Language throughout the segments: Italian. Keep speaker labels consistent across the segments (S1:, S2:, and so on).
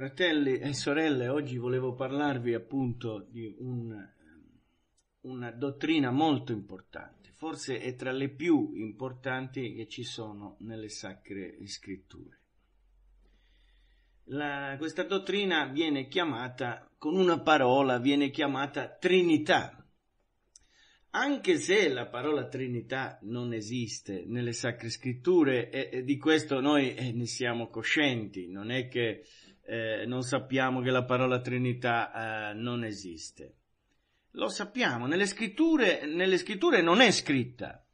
S1: Fratelli e sorelle, oggi volevo parlarvi appunto di un, una dottrina molto importante, forse è tra le più importanti che ci sono nelle sacre scritture. La, questa dottrina viene chiamata, con una parola, viene chiamata Trinità. Anche se la parola Trinità non esiste nelle sacre scritture, e, e di questo noi eh, ne siamo coscienti, non è che eh, non sappiamo che la parola Trinità eh, non esiste. Lo sappiamo, nelle scritture, nelle scritture, non è scritta,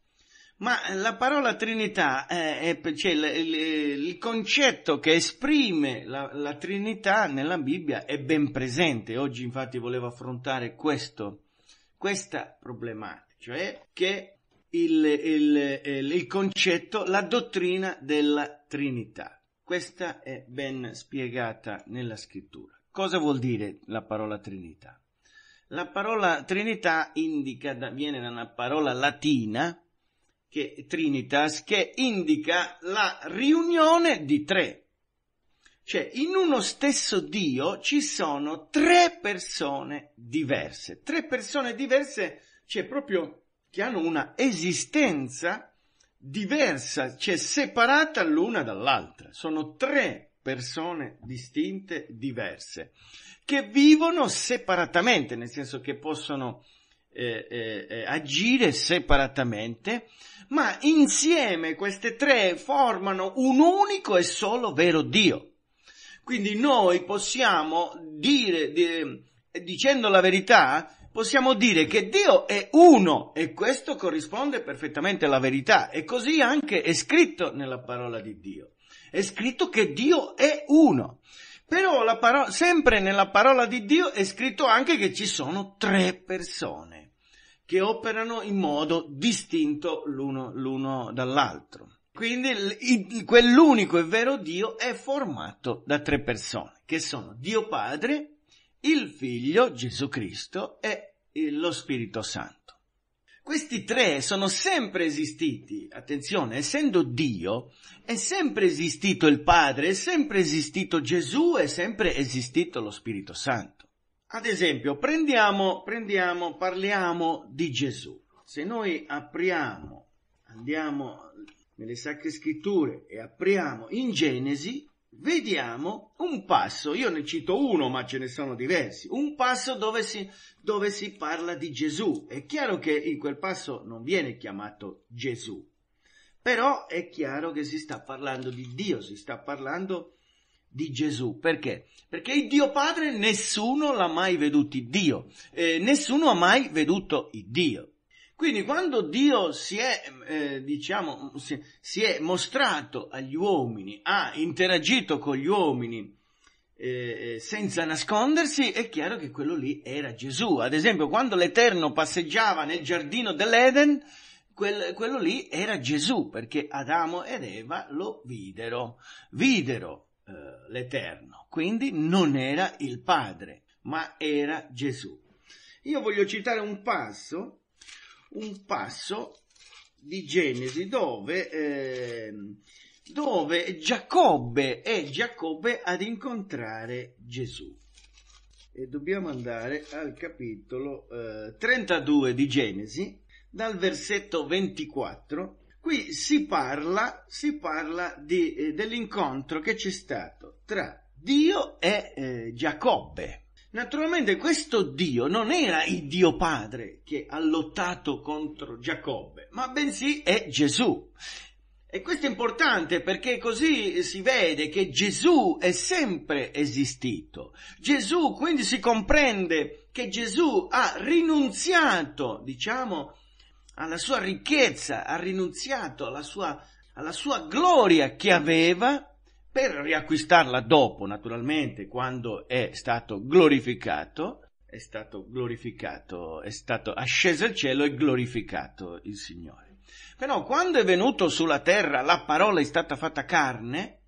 S1: ma la parola Trinità, eh, è, cioè, l, l, il concetto che esprime la, la Trinità nella Bibbia è ben presente. Oggi infatti volevo affrontare questo, questa problematica, cioè che il, il, il, il concetto, la dottrina della Trinità. Questa è ben spiegata nella scrittura. Cosa vuol dire la parola Trinità? La parola Trinità indica, viene da una parola latina, che, Trinitas, che indica la riunione di tre. Cioè, in uno stesso Dio ci sono tre persone diverse. Tre persone diverse, cioè proprio che hanno una esistenza diversa, cioè separata l'una dall'altra. Sono tre persone distinte, diverse, che vivono separatamente, nel senso che possono eh, eh, eh agire separatamente, ma insieme queste tre formano un unico e solo vero Dio. Quindi noi possiamo dire, dire dicendo la verità, possiamo dire che Dio è uno e questo corrisponde perfettamente alla verità e così anche è scritto nella parola di Dio. È scritto che Dio è uno. Però la parola, sempre nella parola di Dio è scritto anche che ci sono tre persone che operano in modo distinto l'uno, l'uno dall'altro. Quindi il, quell'unico e vero Dio è formato da tre persone, che sono Dio Padre, il Figlio Gesù Cristo e lo Spirito Santo. Questi tre sono sempre esistiti, attenzione, essendo Dio, è sempre esistito il Padre, è sempre esistito Gesù, è sempre esistito lo Spirito Santo. Ad esempio, prendiamo, prendiamo parliamo di Gesù. Se noi apriamo, andiamo nelle Sacre Scritture e apriamo in Genesi, vediamo un passo, io ne cito uno ma ce ne sono diversi, un passo dove si, dove si parla di Gesù. È chiaro che in quel passo non viene chiamato Gesù, però è chiaro che si sta parlando di Dio, si sta parlando di Gesù. Perché? Perché il Dio Padre nessuno l'ha mai veduto Dio, eh, nessuno ha mai veduto Dio. Quindi quando Dio si è, eh, diciamo, si, si, è mostrato agli uomini, ha interagito con gli uomini eh, eh, senza nascondersi, è chiaro che quello lì era Gesù. Ad esempio, quando l'Eterno passeggiava nel giardino dell'Eden, quel, quello lì era Gesù, perché Adamo ed Eva lo videro, videro eh, l'Eterno. Quindi non era il Padre, ma era Gesù. Io voglio citare un passo un passo di Genesi dove, eh, dove Giacobbe è Giacobbe ad incontrare Gesù. E dobbiamo andare al capitolo eh, 32 di Genesi, dal versetto 24. Qui si parla, si parla di, eh, dell'incontro che c'è stato tra Dio e eh, Giacobbe. Naturalmente questo Dio non era il Dio Padre che ha lottato contro Giacobbe, ma bensì è Gesù. E questo è importante perché così si vede che Gesù è sempre esistito. Gesù quindi si comprende che Gesù ha rinunziato, diciamo, alla sua ricchezza, ha rinunziato alla sua, alla sua gloria che aveva per riacquistarla dopo, naturalmente, quando è stato glorificato, è stato glorificato, è stato asceso al cielo e glorificato il Signore. Però quando è venuto sulla terra la parola è stata fatta carne,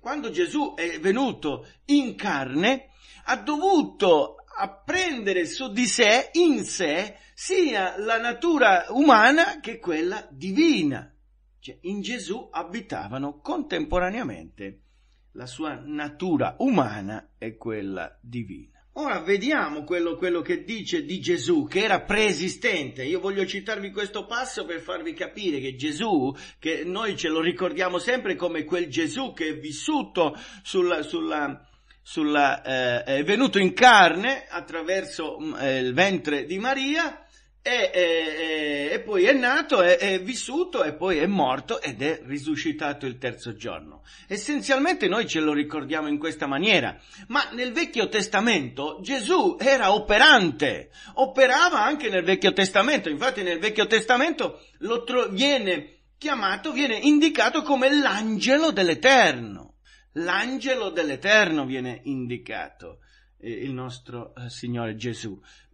S1: quando Gesù è venuto in carne, ha dovuto apprendere su di sé, in sé, sia la natura umana che quella divina. Cioè, in Gesù abitavano contemporaneamente la sua natura umana e quella divina. Ora vediamo quello, quello, che dice di Gesù, che era preesistente. Io voglio citarvi questo passo per farvi capire che Gesù, che noi ce lo ricordiamo sempre come quel Gesù che è vissuto sulla, sulla, sulla eh, è venuto in carne attraverso mm, eh, il ventre di Maria, e, e, e, poi è nato, è, è, vissuto e poi è morto ed è risuscitato il terzo giorno. Essenzialmente noi ce lo ricordiamo in questa maniera, ma nel Vecchio Testamento Gesù era operante, operava anche nel Vecchio Testamento, infatti nel Vecchio Testamento lo tro- viene chiamato, viene indicato come l'angelo dell'Eterno. L'angelo dell'Eterno viene indicato. Eh, il nostro eh, Signore Gesù.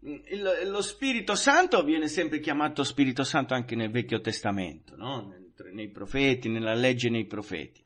S1: Mm, il, lo Spirito Santo viene sempre chiamato Spirito Santo anche nel Vecchio Testamento, no? nei, profeti, nella legge nei profeti.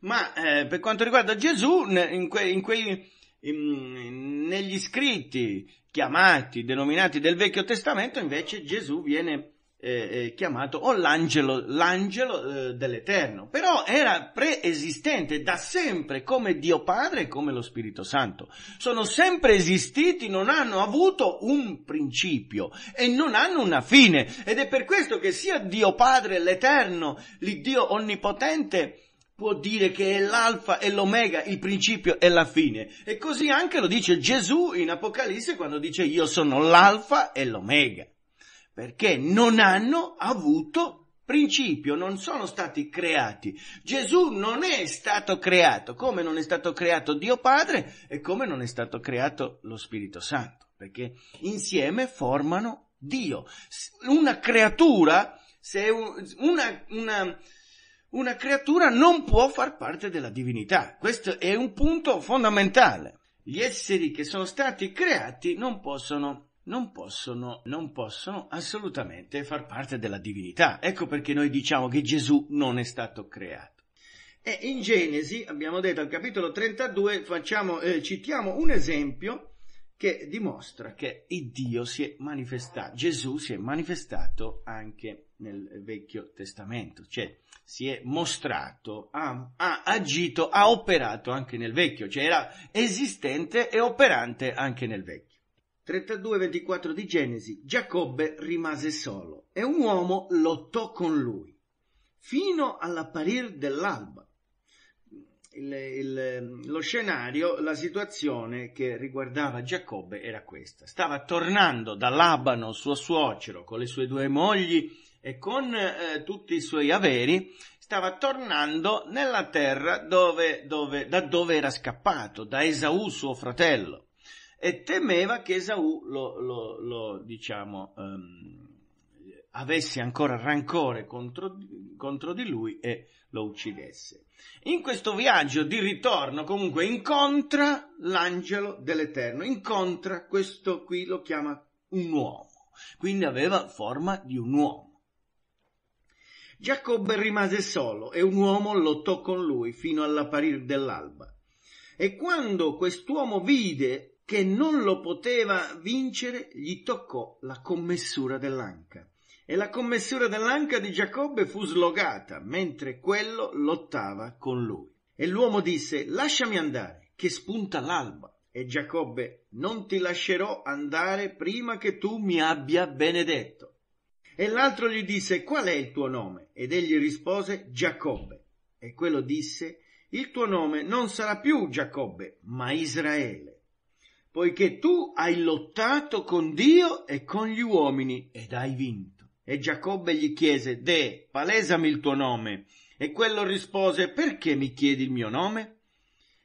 S1: Ma eh, per quanto riguarda Gesù, in que, in quei, in, negli scritti chiamati, denominati del Vecchio Testamento, invece Gesù viene chiamato eh, eh, chiamato o l'angelo, l'angelo eh, dell'Eterno, però era preesistente da sempre come Dio Padre e come lo Spirito Santo. Sono sempre esistiti, non hanno avuto un principio e non hanno una fine ed è per questo che sia Dio Padre l'Eterno, l'Iddio Onnipotente, può dire che è l'alfa e l'omega, il principio e la fine. E così anche lo dice Gesù in Apocalisse quando dice io sono l'alfa e l'omega perché non hanno avuto principio, non sono stati creati. Gesù non è stato creato, come non è stato creato Dio Padre e come non è stato creato lo Spirito Santo, perché insieme formano Dio. Una creatura, se una, una, una creatura non può far parte della divinità. Questo è un punto fondamentale. Gli esseri che sono stati creati non possono non possono, non possono assolutamente far parte della divinità. Ecco perché noi diciamo che Gesù non è stato creato. E in Genesi, abbiamo detto al capitolo 32, facciamo, eh, citiamo un esempio che dimostra che il Dio si è manifestato, Gesù si è manifestato anche nel Vecchio Testamento, cioè si è mostrato, ha, ha agito, ha operato anche nel Vecchio, cioè era esistente e operante anche nel Vecchio. 32-24 di Genesi, Giacobbe rimase solo e un uomo lottò con lui fino all'apparir dell'alba. Il, il, lo scenario, la situazione che riguardava Giacobbe era questa. Stava tornando da Labano, suo suocero, con le sue due mogli e con eh, tutti i suoi averi, stava tornando nella terra dove, dove, da dove era scappato, da Esaù suo fratello e temeva che Esaù lo, lo, lo diciamo, um, avesse ancora rancore contro, contro, di lui e lo uccidesse. In questo viaggio di ritorno comunque incontra l'angelo dell'Eterno, incontra questo qui, lo chiama un uomo, quindi aveva forma di un uomo. Giacobbe rimase solo e un uomo lottò con lui fino all'apparir dell'alba. E quando quest'uomo vide che non lo poteva vincere, gli toccò la commessura dell'anca. E la commessura dell'anca di Giacobbe fu slogata, mentre quello lottava con lui. E l'uomo disse, lasciami andare, che spunta l'alba. E Giacobbe, non ti lascerò andare prima che tu mi abbia benedetto. E l'altro gli disse, qual è il tuo nome? Ed egli rispose, Giacobbe. E quello disse, il tuo nome non sarà più Giacobbe, ma Israele poiché tu hai lottato con Dio e con gli uomini ed hai vinto. E Giacobbe gli chiese, De, palesami il tuo nome. E quello rispose, perché mi chiedi il mio nome?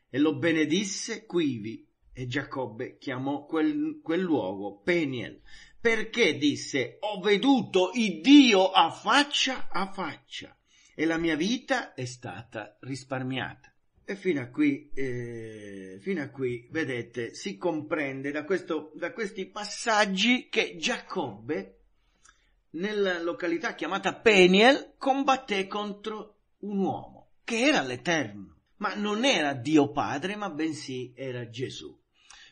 S1: E lo benedisse quivi. E Giacobbe chiamò quel, quel luogo Peniel, perché disse, ho veduto Iddio a faccia a faccia e la mia vita è stata risparmiata. E fino a qui, eh, fino a qui, vedete, si comprende da, questo, da questi passaggi che Giacobbe, nella località chiamata Peniel, combatté contro un uomo, che era l'Eterno, ma non era Dio Padre, ma bensì era Gesù.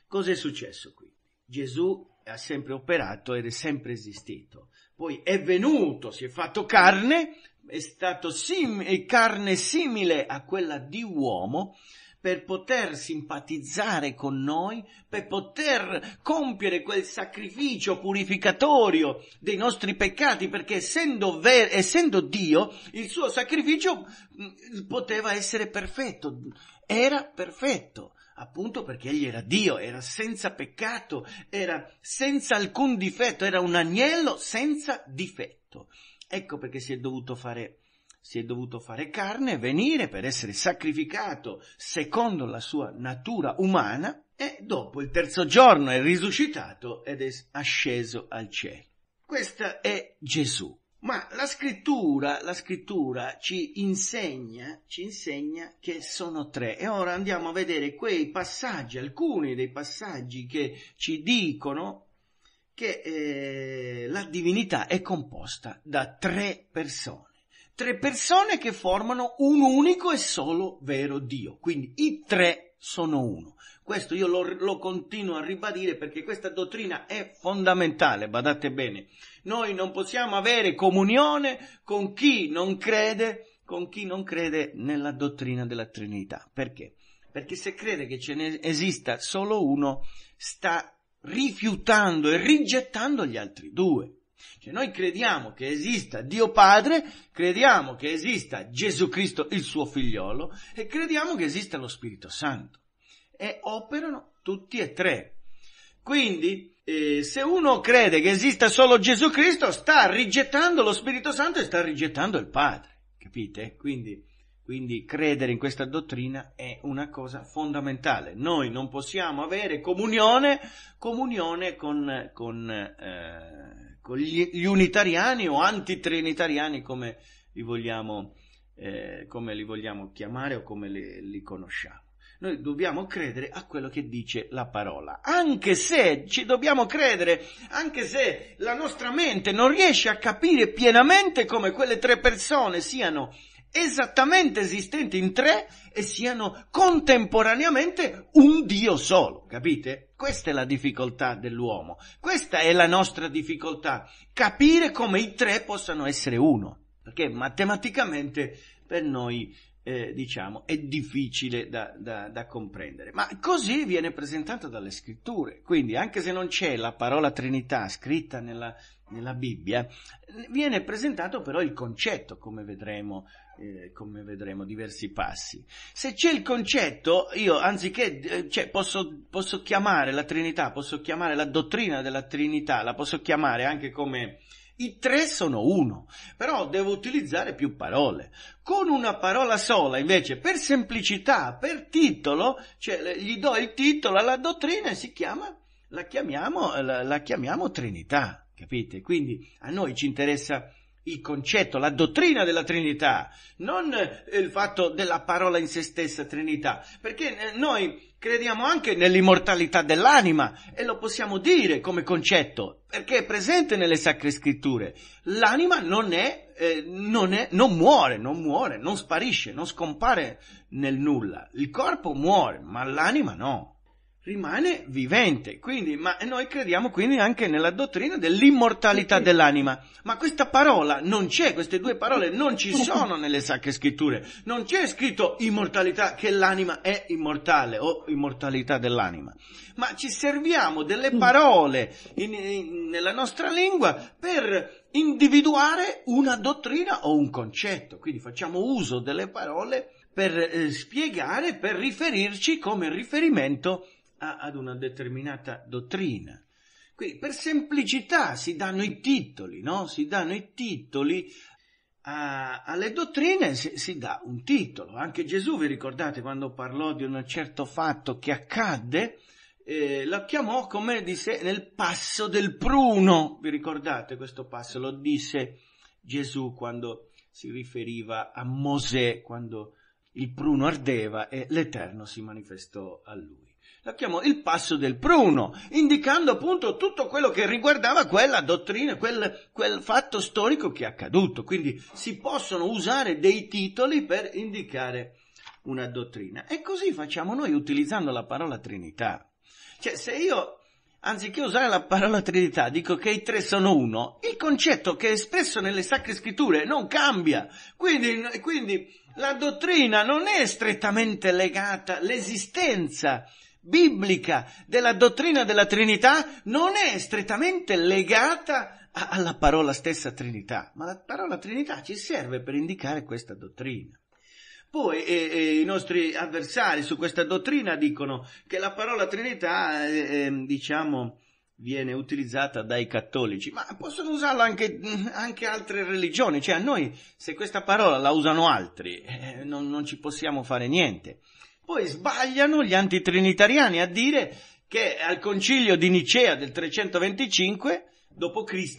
S1: Cos'è successo qui? Gesù ha sempre operato ed è sempre esistito. Poi è venuto, si è fatto carne, è stato sim- carne simile a quella di uomo per poter simpatizzare con noi, per poter compiere quel sacrificio purificatorio dei nostri peccati, perché essendo, ver- essendo Dio, il suo sacrificio mm, poteva essere perfetto, era perfetto appunto perché egli era Dio, era senza peccato, era senza alcun difetto, era un agnello senza difetto. Ecco perché si è dovuto fare, si è dovuto fare carne, venire per essere sacrificato secondo la sua natura umana e dopo il terzo giorno è risuscitato ed è asceso al cielo. Questo è Gesù. Ma la scrittura, la scrittura ci, insegna, ci insegna, che sono tre. E ora andiamo a vedere quei passaggi, alcuni dei passaggi che ci dicono che eh, la divinità è composta da tre persone. Tre persone che formano un unico e solo vero Dio. Quindi i tre sono uno. Questo io lo, lo, continuo a ribadire perché questa dottrina è fondamentale, badate bene. Noi non possiamo avere comunione con chi non crede, con chi non crede nella dottrina della Trinità. Perché? Perché se crede che ce ne esista solo uno, sta rifiutando e rigettando gli altri due. Cioè noi crediamo che esista Dio Padre, crediamo che esista Gesù Cristo il suo figliolo e crediamo che esista lo Spirito Santo. E operano tutti e tre. Quindi eh, se uno crede che esista solo Gesù Cristo sta rigettando lo Spirito Santo e sta rigettando il Padre. Capite? Quindi quindi credere in questa dottrina è una cosa fondamentale. Noi non possiamo avere comunione, comunione con, con, eh, con gli, gli, unitariani o antitrinitariani come li vogliamo, eh, come li vogliamo chiamare o come li, li conosciamo noi dobbiamo credere a quello che dice la parola, anche se ci dobbiamo credere, anche se la nostra mente non riesce a capire pienamente come quelle tre persone siano esattamente esistenti in tre e siano contemporaneamente un Dio solo, capite? Questa è la difficoltà dell'uomo, questa è la nostra difficoltà, capire come i tre possano essere uno, perché matematicamente per noi eh, diciamo, è difficile da, da, da, comprendere. Ma così viene presentato dalle scritture. Quindi, anche se non c'è la parola Trinità scritta nella, nella Bibbia, viene presentato però il concetto, come vedremo, eh, come vedremo diversi passi. Se c'è il concetto, io anziché, eh, cioè, posso, posso, chiamare la Trinità, posso chiamare la dottrina della Trinità, la posso chiamare anche come i tre sono uno, però devo utilizzare più parole. Con una parola sola, invece, per semplicità, per titolo, cioè, gli do il titolo alla dottrina e si chiama, la chiamiamo, la, la chiamiamo Trinità. Capite? Quindi a noi ci interessa il concetto, la dottrina della Trinità, non eh, il fatto della parola in se stessa Trinità, perché eh, noi crediamo anche nell'immortalità dell'anima e lo possiamo dire come concetto, perché è presente nelle sacre scritture. L'anima non è, eh, non, è non muore, non muore, non sparisce, non scompare nel nulla. Il corpo muore, ma l'anima no rimane vivente. Quindi, ma noi crediamo quindi anche nella dottrina dell'immortalità sì. dell'anima. Ma questa parola non c'è, queste due parole non ci sono nelle sacre scritture. Non c'è scritto immortalità che l'anima è immortale o immortalità dell'anima. Ma ci serviamo delle mm. parole in, in, nella nostra lingua per individuare una dottrina o un concetto. Quindi facciamo uso delle parole per eh, spiegare, per riferirci come riferimento a, ad una determinata dottrina. Quindi per semplicità si danno i titoli, no? Si danno i titoli a, alle dottrine si, si, dà un titolo. Anche Gesù, vi ricordate, quando parlò di un certo fatto che accadde, eh, la chiamò come disse nel passo del pruno. Vi ricordate questo passo? Lo disse Gesù quando si riferiva a Mosè, quando il pruno ardeva e l'Eterno si manifestò a lui lo chiamò il passo del pruno, indicando appunto tutto quello che riguardava quella dottrina, quel, quel fatto storico che è accaduto. Quindi si possono usare dei titoli per indicare una dottrina. E così facciamo noi utilizzando la parola Trinità. Cioè, se io, anziché usare la parola Trinità, dico che i tre sono uno, il concetto che è espresso nelle Sacre Scritture non cambia. Quindi, quindi la dottrina non è strettamente legata, l'esistenza biblica della dottrina della Trinità non è strettamente legata alla parola stessa Trinità, ma la parola Trinità ci serve per indicare questa dottrina. Poi e, eh, e eh, i nostri avversari su questa dottrina dicono che la parola Trinità, eh, eh, diciamo, viene utilizzata dai cattolici, ma possono usarla anche, eh, anche, altre religioni, cioè a noi se questa parola la usano altri eh, non, non ci possiamo fare niente. Poi sbagliano gli antitrinitariani a dire che al concilio di Nicea del 325 d.C.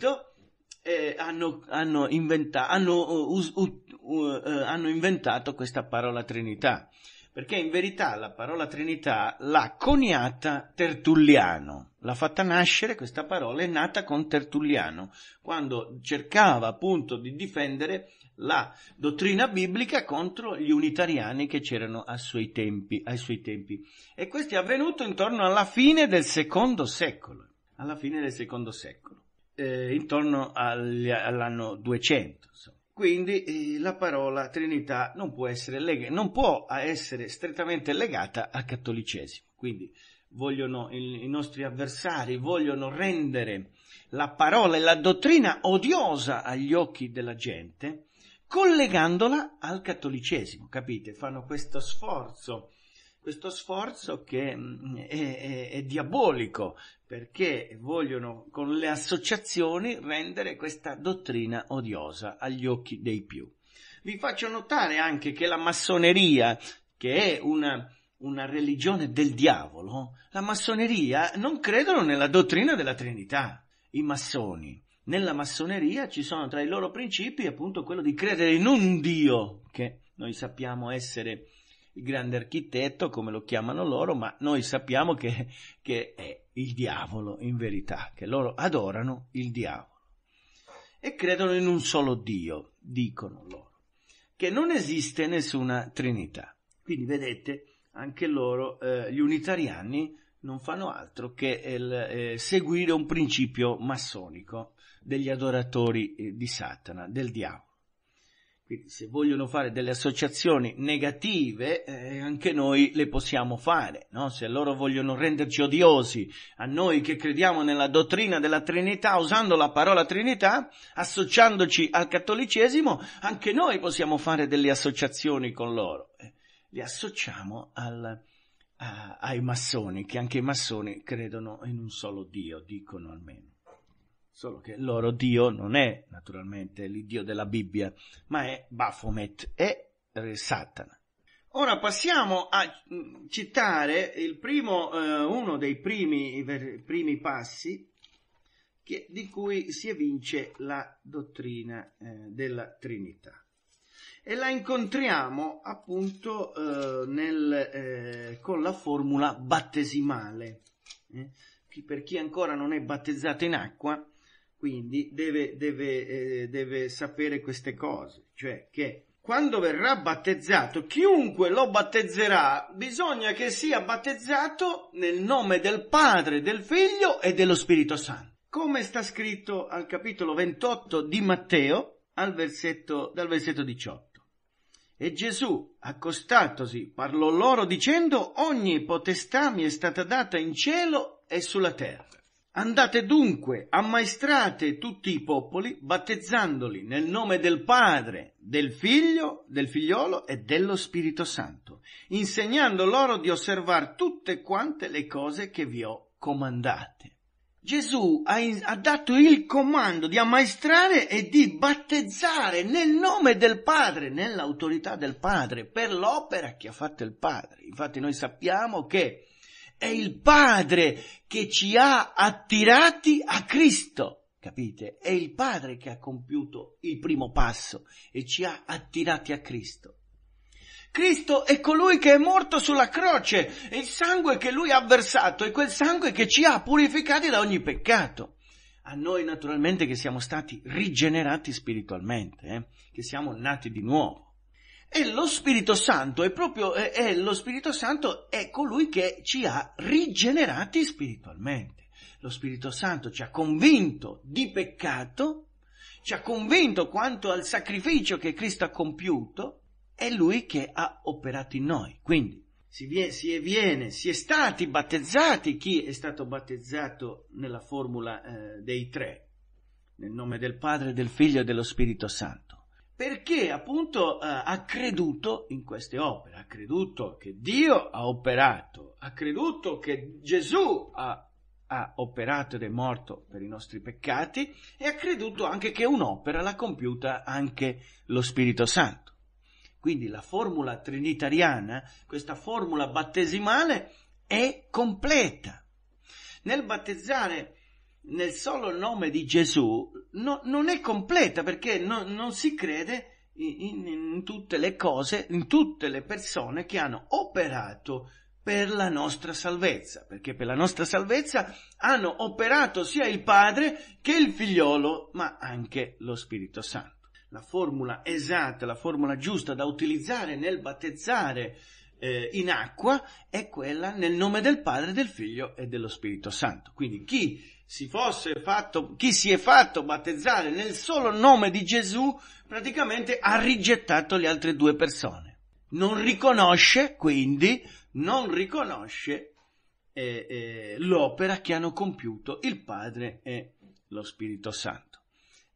S1: Eh, hanno, hanno, inventa- hanno, uh, uh, uh, hanno inventato questa parola Trinità perché in verità la parola Trinità l'ha coniata Tertulliano, l'ha fatta nascere questa parola, è nata con Tertulliano, quando cercava appunto di difendere la dottrina biblica contro gli unitariani che c'erano suoi tempi, ai suoi tempi. E questo è avvenuto intorno alla fine del secondo secolo, alla fine del secondo secolo, eh, intorno agli, all'anno 200, insomma. Quindi eh, la parola Trinità non può, essere lega- non può essere strettamente legata al cattolicesimo. Quindi vogliono, i, i nostri avversari vogliono rendere la parola e la dottrina odiosa agli occhi della gente, collegandola al cattolicesimo, capite? Fanno questo sforzo questo sforzo che mm, è, è, è diabolico perché vogliono con le associazioni rendere questa dottrina odiosa agli occhi dei più. Vi faccio notare anche che la massoneria, che è una, una religione del diavolo, la massoneria non credono nella dottrina della Trinità, i massoni. Nella massoneria ci sono tra i loro principi appunto quello di credere in un Dio che noi sappiamo essere il grande architetto, come lo chiamano loro, ma noi sappiamo che, che è il diavolo in verità, che loro adorano il diavolo e credono in un solo Dio, dicono loro, che non esiste nessuna Trinità. Quindi vedete, anche loro, eh, gli unitariani, non fanno altro che eh, il, eh, seguire un principio massonico degli adoratori eh, di Satana, del diavolo. Quindi se vogliono fare delle associazioni negative, eh, anche noi le possiamo fare, no? Se loro vogliono renderci odiosi a noi che crediamo nella dottrina della Trinità, usando la parola Trinità, associandoci al cattolicesimo, anche noi possiamo fare delle associazioni con loro. Eh, Li associamo al, a, ai massoni, che anche i massoni credono in un solo Dio, dicono almeno. Solo che il loro Dio non è naturalmente l'Iddio della Bibbia, ma è Baphomet, è Satana. Ora passiamo a mm, citare primo, eh, uno dei primi, ver, primi passi che, di cui si evince la dottrina eh, della Trinità. E la incontriamo appunto eh, nel, eh, con la formula battesimale. Eh. per chi ancora non è battezzato in acqua, quindi deve, deve, eh, deve sapere queste cose, cioè che quando verrà battezzato, chiunque lo battezzerà, bisogna che sia battezzato nel nome del Padre, del Figlio e dello Spirito Santo. Come sta scritto al capitolo 28 di Matteo, al versetto, dal versetto 18. E Gesù, accostatosi, parlò loro dicendo, ogni potestà mi è stata data in cielo e sulla terra. Andate dunque, ammaestrate tutti i popoli, battezzandoli nel nome del Padre, del Figlio, del Figliolo e dello Spirito Santo, insegnando loro di osservare tutte quante le cose che vi ho comandate. Gesù ha, in- ha dato il comando di ammaestrare e di battezzare nel nome del Padre, nell'autorità del Padre, per l'opera che ha fatto il Padre. Infatti noi sappiamo che è il Padre che ci ha attirati a Cristo, capite? È il Padre che ha compiuto il primo passo e ci ha attirati a Cristo. Cristo è colui che è morto sulla croce, è il sangue che lui ha versato, è quel sangue che ci ha purificati da ogni peccato. A noi naturalmente che siamo stati rigenerati spiritualmente, eh? che siamo nati di nuovo. E lo Spirito Santo è proprio, è, eh, è, eh, lo Spirito Santo è colui che ci ha rigenerati spiritualmente. Lo Spirito Santo ci ha convinto di peccato, ci ha convinto quanto al sacrificio che Cristo ha compiuto, è Lui che ha operato in noi. Quindi si, vie, si, viene, si è stati battezzati chi è stato battezzato nella formula eh, dei tre, nel nome del Padre, del Figlio e dello Spirito Santo perché appunto eh, ha creduto in queste opere, ha creduto che Dio ha operato, ha creduto che Gesù ha, ha operato ed è morto per i nostri peccati e ha creduto anche che un'opera l'ha compiuta anche lo Spirito Santo. Quindi la formula trinitariana, questa formula battesimale, è completa. Nel battezzare nel solo nome di Gesù no, non è completa perché no, non si crede in, in, tutte le cose, in tutte le persone che hanno operato per la nostra salvezza, perché per la nostra salvezza hanno operato sia il Padre che il Figliolo, ma anche lo Spirito Santo. La formula esatta, la formula giusta da utilizzare nel battezzare eh, in acqua è quella nel nome del Padre, del Figlio e dello Spirito Santo. Quindi chi si fosse fatto, chi si è fatto battezzare nel solo nome di Gesù, praticamente ha rigettato le altre due persone. Non riconosce, quindi, non riconosce eh, eh, l'opera che hanno compiuto il Padre e lo Spirito Santo.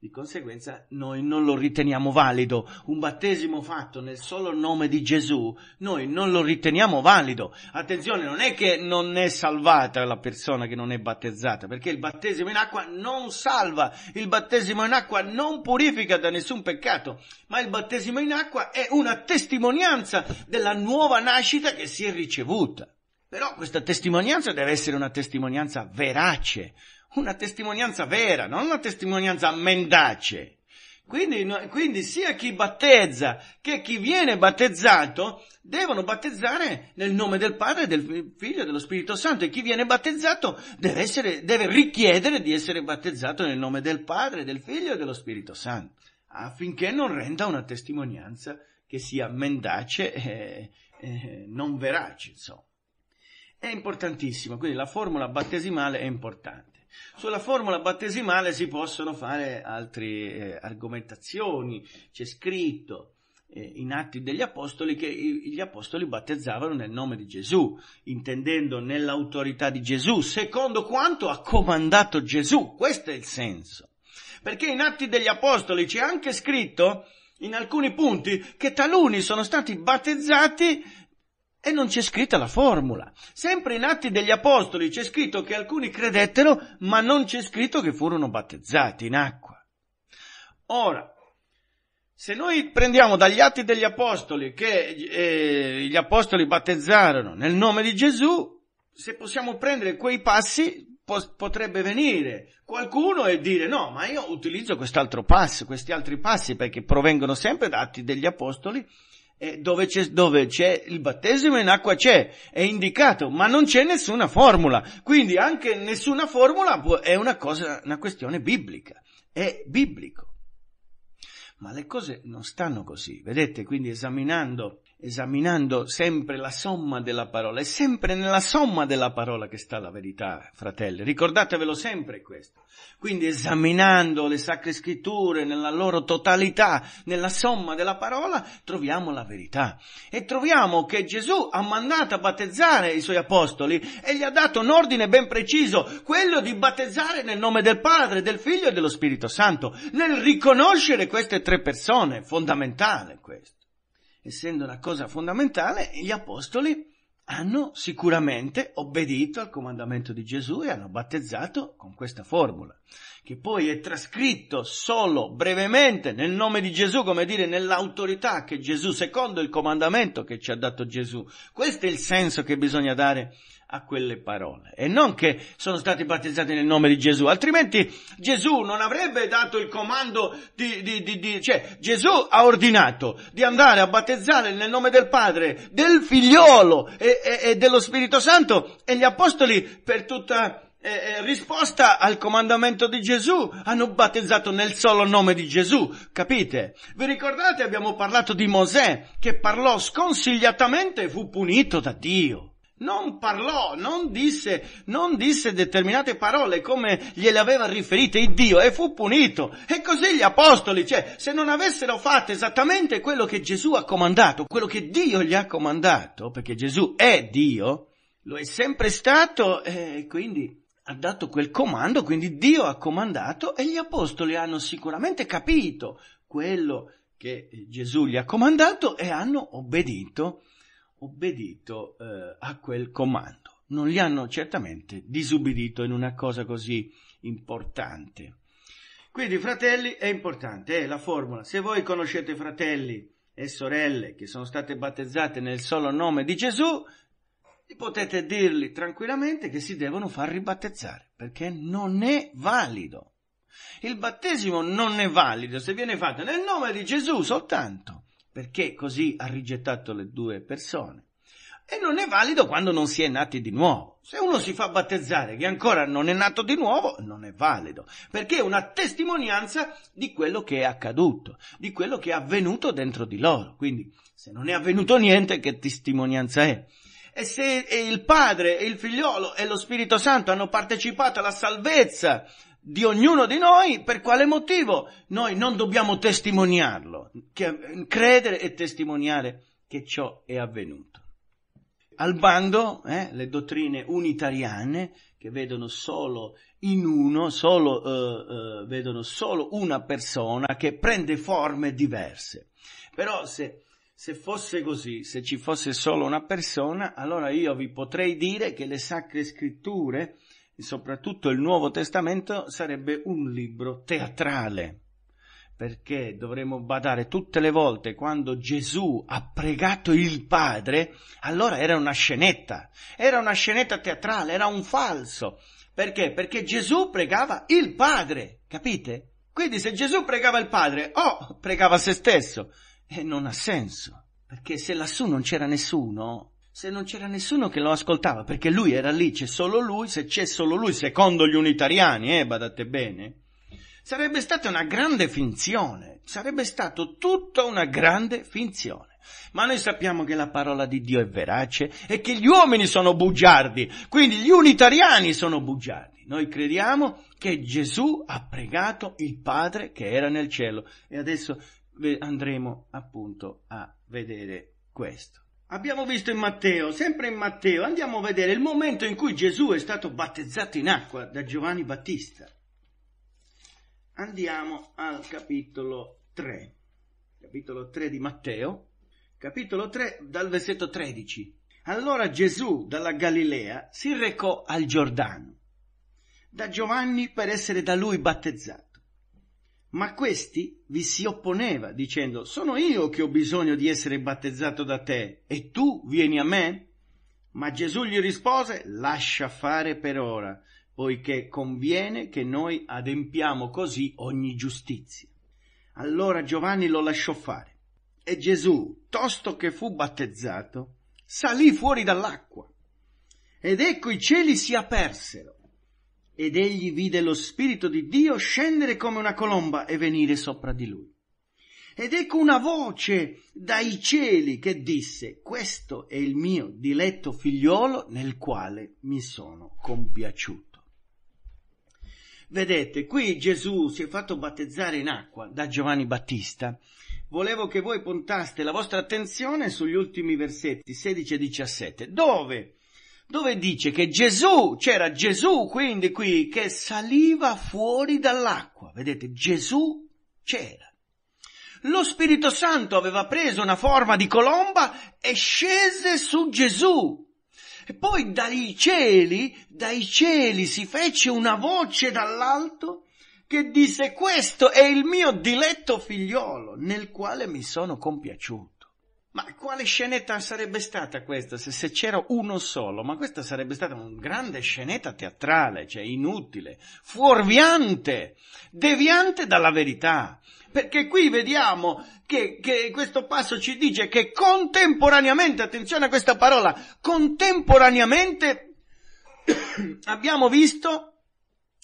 S1: Di conseguenza noi non lo riteniamo valido. Un battesimo fatto nel solo nome di Gesù, noi non lo riteniamo valido. Attenzione, non è che non è salvata la persona che non è battezzata, perché il battesimo in acqua non salva, il battesimo in acqua non purifica da nessun peccato, ma il battesimo in acqua è una testimonianza della nuova nascita che si è ricevuta. Però questa testimonianza deve essere una testimonianza verace, una testimonianza vera, non una testimonianza mendace. Quindi, quindi sia chi battezza che chi viene battezzato devono battezzare nel nome del Padre, del Figlio e dello Spirito Santo e chi viene battezzato deve, essere, deve richiedere di essere battezzato nel nome del Padre, del Figlio e dello Spirito Santo affinché non renda una testimonianza che sia mendace e, e non verace, insomma. È importantissimo, quindi la formula battesimale è importante. Sulla formula battesimale si possono fare altre eh, argomentazioni, c'è scritto eh, in Atti degli Apostoli che gli Apostoli battezzavano nel nome di Gesù, intendendo nell'autorità di Gesù, secondo quanto ha comandato Gesù, questo è il senso. Perché in Atti degli Apostoli c'è anche scritto in alcuni punti che taluni sono stati battezzati e non c'è scritta la formula. Sempre in Atti degli Apostoli c'è scritto che alcuni credettero, ma non c'è scritto che furono battezzati in acqua. Ora, se noi prendiamo dagli Atti degli Apostoli che eh, gli Apostoli battezzarono nel nome di Gesù, se possiamo prendere quei passi po- potrebbe venire qualcuno e dire no, ma io utilizzo quest'altro passo, questi altri passi perché provengono sempre da Atti degli Apostoli dove c'è, dove c'è, il battesimo in acqua c'è, è indicato, ma non c'è nessuna formula. Quindi anche nessuna formula può, è una cosa, una questione biblica, è biblico. Ma le cose non stanno così, vedete? Quindi esaminando esaminando sempre la somma della parola. È sempre nella somma della parola che sta la verità, fratelli. Ricordatevelo sempre questo. Quindi esaminando le sacre scritture nella loro totalità, nella somma della parola, troviamo la verità. E troviamo che Gesù ha mandato a battezzare i suoi apostoli e gli ha dato un ordine ben preciso, quello di battezzare nel nome del Padre, del Figlio e dello Spirito Santo. Nel riconoscere queste tre persone, fondamentale questo essendo una cosa fondamentale, gli apostoli hanno sicuramente obbedito al comandamento di Gesù e hanno battezzato con questa formula, che poi è trascritto solo brevemente nel nome di Gesù, come dire nell'autorità che Gesù, secondo il comandamento che ci ha dato Gesù. Questo è il senso che bisogna dare a quelle parole e non che sono stati battezzati nel nome di Gesù, altrimenti Gesù non avrebbe dato il comando di, di, di, di, cioè Gesù ha ordinato di andare a battezzare nel nome del Padre, del figliolo e, e, e dello Spirito Santo e gli apostoli per tutta eh, eh risposta al comandamento di Gesù, hanno battezzato nel solo nome di Gesù, capite? Vi ricordate abbiamo parlato di Mosè che parlò sconsigliatamente e fu punito da Dio non parlò, non disse, non disse determinate parole come gliele aveva riferite il Dio e fu punito. E così gli apostoli, cioè, se non avessero fatto esattamente quello che Gesù ha comandato, quello che Dio gli ha comandato, perché Gesù è Dio, lo è sempre stato e quindi ha dato quel comando, quindi Dio ha comandato e gli apostoli hanno sicuramente capito quello che Gesù gli ha comandato e hanno obbedito obbedito eh, a quel comando. Non gli hanno certamente disubbidito in una cosa così importante. Quindi, fratelli, è importante, è la formula. Se voi conoscete fratelli e sorelle che sono state battezzate nel solo nome di Gesù, potete dirgli tranquillamente che si devono far ribattezzare, perché non è valido. Il battesimo non è valido se viene fatto nel nome di Gesù soltanto perché così ha rigettato le due persone. E non è valido quando non si è nati di nuovo. Se uno si fa battezzare che ancora non è nato di nuovo, non è valido, perché è una testimonianza di quello che è accaduto, di quello che è avvenuto dentro di loro. Quindi, se non è avvenuto niente, che testimonianza è? E se il padre il figliolo e lo Spirito Santo hanno partecipato alla salvezza di ognuno di noi, per quale motivo noi non dobbiamo testimoniarlo, eh, credere e testimoniare che ciò è avvenuto. Al bando eh, le dottrine unitariane che vedono solo in uno, solo, uh, eh, vedono solo una persona che prende forme diverse. Però se, se fosse così, se ci fosse solo una persona, allora io vi potrei dire che le sacre scritture soprattutto il Nuovo Testamento sarebbe un libro teatrale, perché dovremmo badare tutte le volte quando Gesù ha pregato il Padre, allora era una scenetta, era una scenetta teatrale, era un falso. Perché? Perché Gesù pregava il Padre, capite? Quindi se Gesù pregava il Padre, oh, pregava se stesso, e non ha senso, perché se lassù non c'era nessuno, se non c'era nessuno che lo ascoltava, perché lui era lì, c'è solo lui, se c'è solo lui, secondo gli unitariani, eh, badate bene, sarebbe stata una grande finzione, sarebbe stata tutta una grande finzione. Ma noi sappiamo che la parola di Dio è verace e che gli uomini sono bugiardi, quindi gli unitariani sono bugiardi. Noi crediamo che Gesù ha pregato il Padre che era nel cielo e adesso eh, andremo appunto a vedere questo. Abbiamo visto in Matteo, sempre in Matteo, andiamo a vedere il momento in cui Gesù è stato battezzato in acqua da Giovanni Battista. Andiamo al capitolo 3, capitolo 3 di Matteo, capitolo 3 dal versetto 13. Allora Gesù dalla Galilea si recò al Giordano da Giovanni per essere da lui battezzato. Ma questi vi si opponeva dicendo, sono io che ho bisogno di essere battezzato da te e tu vieni a me? Ma Gesù gli rispose, lascia fare per ora, poiché conviene che noi adempiamo così ogni giustizia. Allora Giovanni lo lasciò fare. E Gesù, tosto che fu battezzato, salì fuori dall'acqua. Ed ecco i cieli si apersero ed egli vide lo Spirito di Dio scendere come una colomba e venire sopra di lui. Ed ecco una voce dai cieli che disse, questo è il mio diletto figliolo nel quale mi sono compiaciuto. Vedete, qui Gesù si è fatto battezzare in acqua da Giovanni Battista. Volevo che voi puntaste la vostra attenzione sugli ultimi versetti 16 e 17, dove dove dice che Gesù, c'era Gesù quindi qui che saliva fuori dall'acqua, vedete Gesù c'era. Lo Spirito Santo aveva preso una forma di colomba e scese su Gesù. E poi dai cieli, dai cieli si fece una voce dall'alto che disse questo è il mio diletto figliolo nel quale mi sono compiaciuto. Ma quale scenetta sarebbe stata questa se, se, c'era uno solo? Ma questa sarebbe stata una grande scenetta teatrale, cioè inutile, fuorviante, deviante dalla verità. Perché qui vediamo che, che questo passo ci dice che contemporaneamente, attenzione a questa parola, contemporaneamente abbiamo visto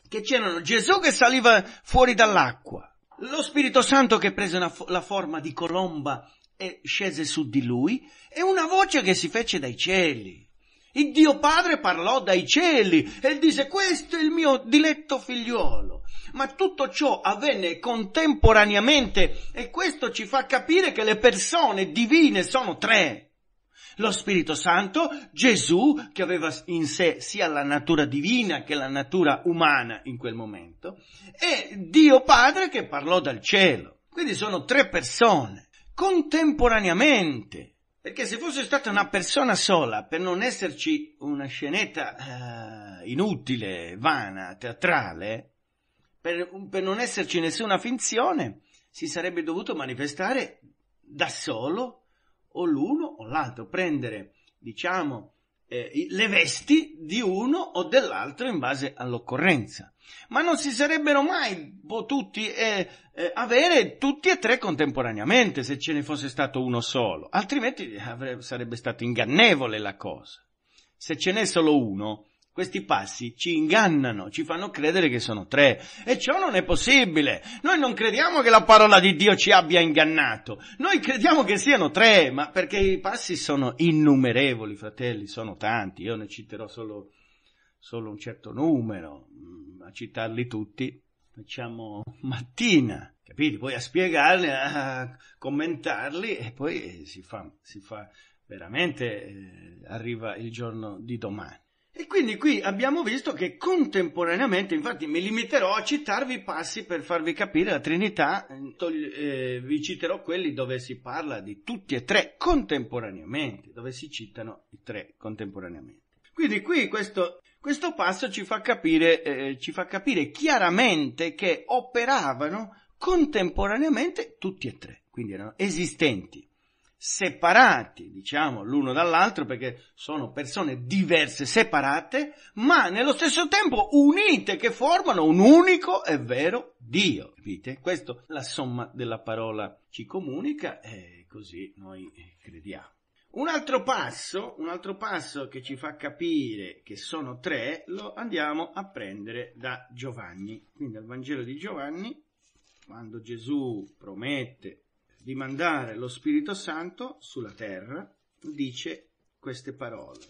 S1: che c'erano Gesù che saliva fuori dall'acqua, lo Spirito Santo che prese fo- la forma di colomba e scese su di lui e una voce che si fece dai cieli. Il Dio Padre parlò dai cieli e disse questo è il mio diletto figliuolo. Ma tutto ciò avvenne contemporaneamente e questo ci fa capire che le persone divine sono tre. Lo Spirito Santo, Gesù, che aveva in sé sia la natura divina che la natura umana in quel momento, e Dio Padre che parlò dal cielo. Quindi sono tre persone contemporaneamente. Perché se fosse stata una persona sola, per non esserci una scenetta eh, inutile, vana, teatrale, per, per non esserci nessuna finzione, si sarebbe dovuto manifestare da solo o l'uno o l'altro, prendere, diciamo, eh, le vesti di uno o dell'altro in base all'occorrenza ma non si sarebbero mai potuti eh, eh, avere tutti e tre contemporaneamente se ce ne fosse stato uno solo, altrimenti eh, avrebbe, sarebbe stato ingannevole la cosa. Se ce n'è solo uno, questi passi ci ingannano, ci fanno credere che sono tre. E ciò non è possibile. Noi non crediamo che la parola di Dio ci abbia ingannato. Noi crediamo che siano tre, ma perché i passi sono innumerevoli, fratelli, sono tanti. Io ne citerò solo solo un certo numero, mm, a citarli tutti, facciamo mattina, capite? Poi a spiegarli, a commentarli e poi si fa, si fa veramente, eh, arriva il giorno di domani. E quindi qui abbiamo visto che contemporaneamente, infatti mi limiterò a citarvi i passi per farvi capire la Trinità, eh, eh vi citerò quelli dove si parla di tutti e tre contemporaneamente, dove si citano i tre contemporaneamente. Quindi qui questo questo passo ci fa capire, eh, ci fa capire chiaramente che operavano contemporaneamente tutti e tre, quindi erano esistenti separati, diciamo, l'uno dall'altro perché sono persone diverse, separate, ma nello stesso tempo unite che formano un unico e vero Dio. Capite? Questo la somma della parola ci comunica e così noi crediamo. Un altro passo, un altro passo che ci fa capire che sono tre, lo andiamo a prendere da Giovanni. Quindi al Vangelo di Giovanni, quando Gesù promette di mandare lo Spirito Santo sulla terra, dice queste parole.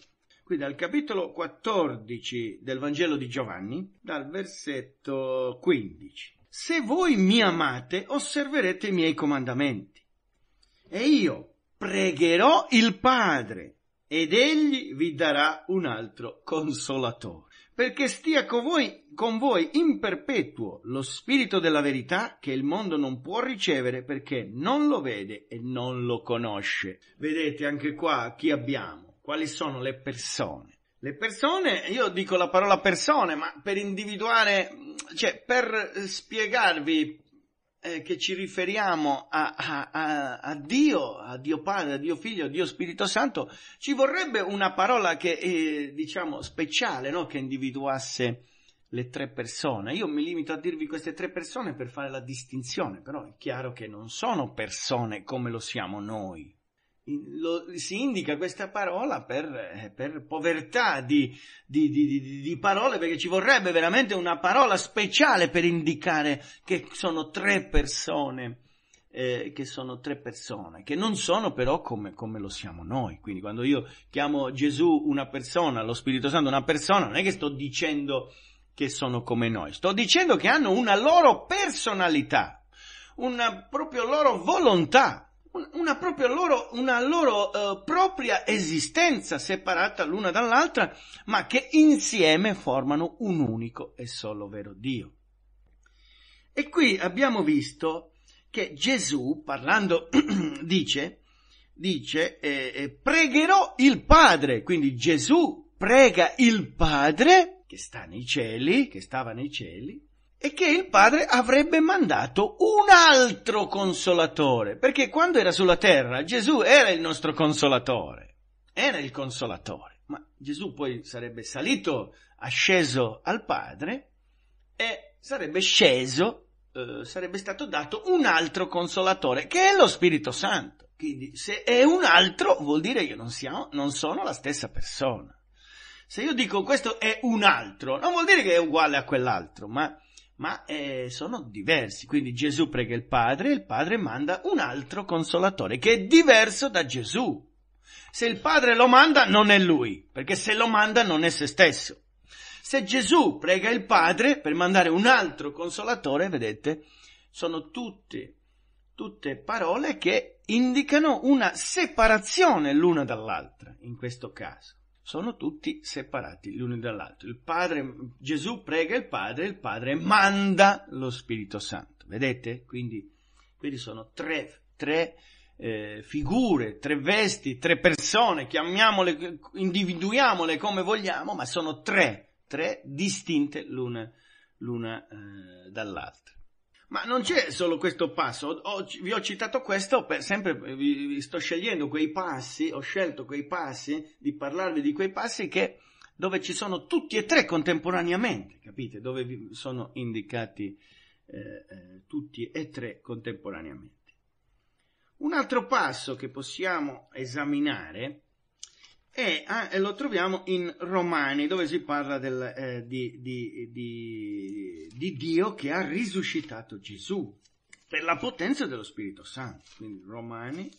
S1: Qui dal capitolo 14 del Vangelo di Giovanni, dal versetto 15. Se voi mi amate, osserverete i miei comandamenti. E io, pregherò il Padre ed egli vi darà un altro consolatore, perché stia con voi, con voi in perpetuo lo spirito della verità che il mondo non può ricevere perché non lo vede e non lo conosce. Vedete anche qua chi abbiamo, quali sono le persone. Le persone, io dico la parola persone, ma per individuare, cioè per spiegarvi eh, che ci riferiamo a, a, a, Dio, a Dio Padre, a Dio Figlio, a Dio Spirito Santo, ci vorrebbe una parola che, eh, diciamo, speciale, no? che individuasse le tre persone. Io mi limito a dirvi queste tre persone per fare la distinzione, però è chiaro che non sono persone come lo siamo noi lo, si indica questa parola per, eh, per povertà di, di, di, di, parole, perché ci vorrebbe veramente una parola speciale per indicare che sono tre persone, eh, che sono tre persone, che non sono però come, come, lo siamo noi. Quindi quando io chiamo Gesù una persona, lo Spirito Santo una persona, non è che sto dicendo che sono come noi, sto dicendo che hanno una loro personalità, una proprio loro volontà una, propria loro, una loro eh, propria esistenza separata l'una dall'altra, ma che insieme formano un unico e solo vero Dio. E qui abbiamo visto che Gesù, parlando, dice, dice eh, eh, pregherò il Padre, quindi Gesù prega il Padre che sta nei cieli, che stava nei cieli, e che il padre avrebbe mandato un altro consolatore, perché quando era sulla terra Gesù era il nostro consolatore, era il consolatore, ma Gesù poi sarebbe salito, asceso al padre e sarebbe sceso, eh, sarebbe stato dato un altro consolatore, che è lo Spirito Santo. Quindi se è un altro vuol dire che non, siamo, non sono la stessa persona. Se io dico questo è un altro, non vuol dire che è uguale a quell'altro, ma ma eh, sono diversi. Quindi Gesù prega il Padre e il Padre manda un altro consolatore che è diverso da Gesù. Se il Padre lo manda non è lui, perché se lo manda non è se stesso. Se Gesù prega il Padre per mandare un altro consolatore, vedete, sono tutte, tutte parole che indicano una separazione l'una dall'altra in questo caso sono tutti separati l'uno dall'altro. Il padre, Gesù prega il Padre, il Padre manda lo Spirito Santo. Vedete? Quindi, quindi sono tre, tre eh, figure, tre vesti, tre persone, chiamiamole, individuiamole come vogliamo, ma sono tre, tre distinte l'una, l'una eh, dall'altra. Ma non c'è solo questo passo, ho, vi ho citato questo, per, sempre eh, vi, vi sto scegliendo quei passi, ho scelto quei passi, di parlarvi di quei passi che, dove ci sono tutti e tre contemporaneamente, capite? Dove vi sono indicati eh, eh tutti e tre contemporaneamente. Un altro passo che possiamo esaminare e eh, lo troviamo in Romani dove si parla del, eh, di, di, di, di, Dio che ha risuscitato Gesù per la potenza dello Spirito Santo. Quindi Romani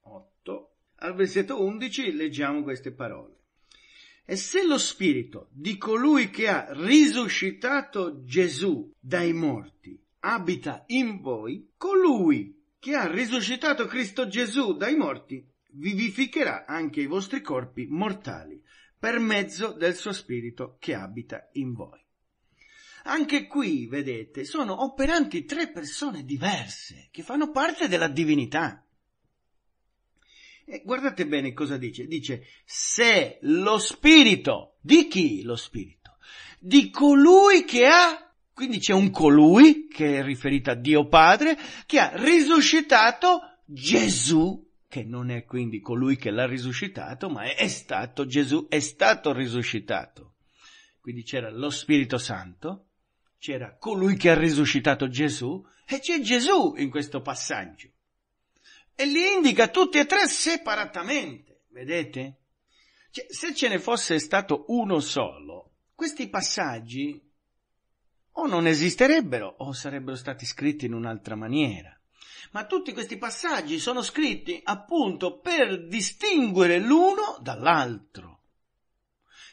S1: 8, al versetto 11 leggiamo queste parole. E se lo Spirito di colui che ha risuscitato Gesù dai morti abita in voi, colui che ha risuscitato Cristo Gesù dai morti vivificherà anche i vostri corpi mortali per mezzo del suo spirito che abita in voi. Anche qui, vedete, sono operanti tre persone diverse che fanno parte della divinità. E guardate bene cosa dice. Dice, se lo spirito, di chi lo spirito? Di colui che ha quindi c'è un colui che è riferito a Dio Padre che ha risuscitato Gesù che non è quindi colui che l'ha risuscitato, ma è stato Gesù, è stato risuscitato. Quindi c'era lo Spirito Santo, c'era colui che ha risuscitato Gesù e c'è Gesù in questo passaggio. E li indica tutti e tre separatamente, vedete? Cioè, se ce ne fosse stato uno solo, questi passaggi o non esisterebbero o sarebbero stati scritti in un'altra maniera. Ma tutti questi passaggi sono scritti appunto per distinguere l'uno dall'altro.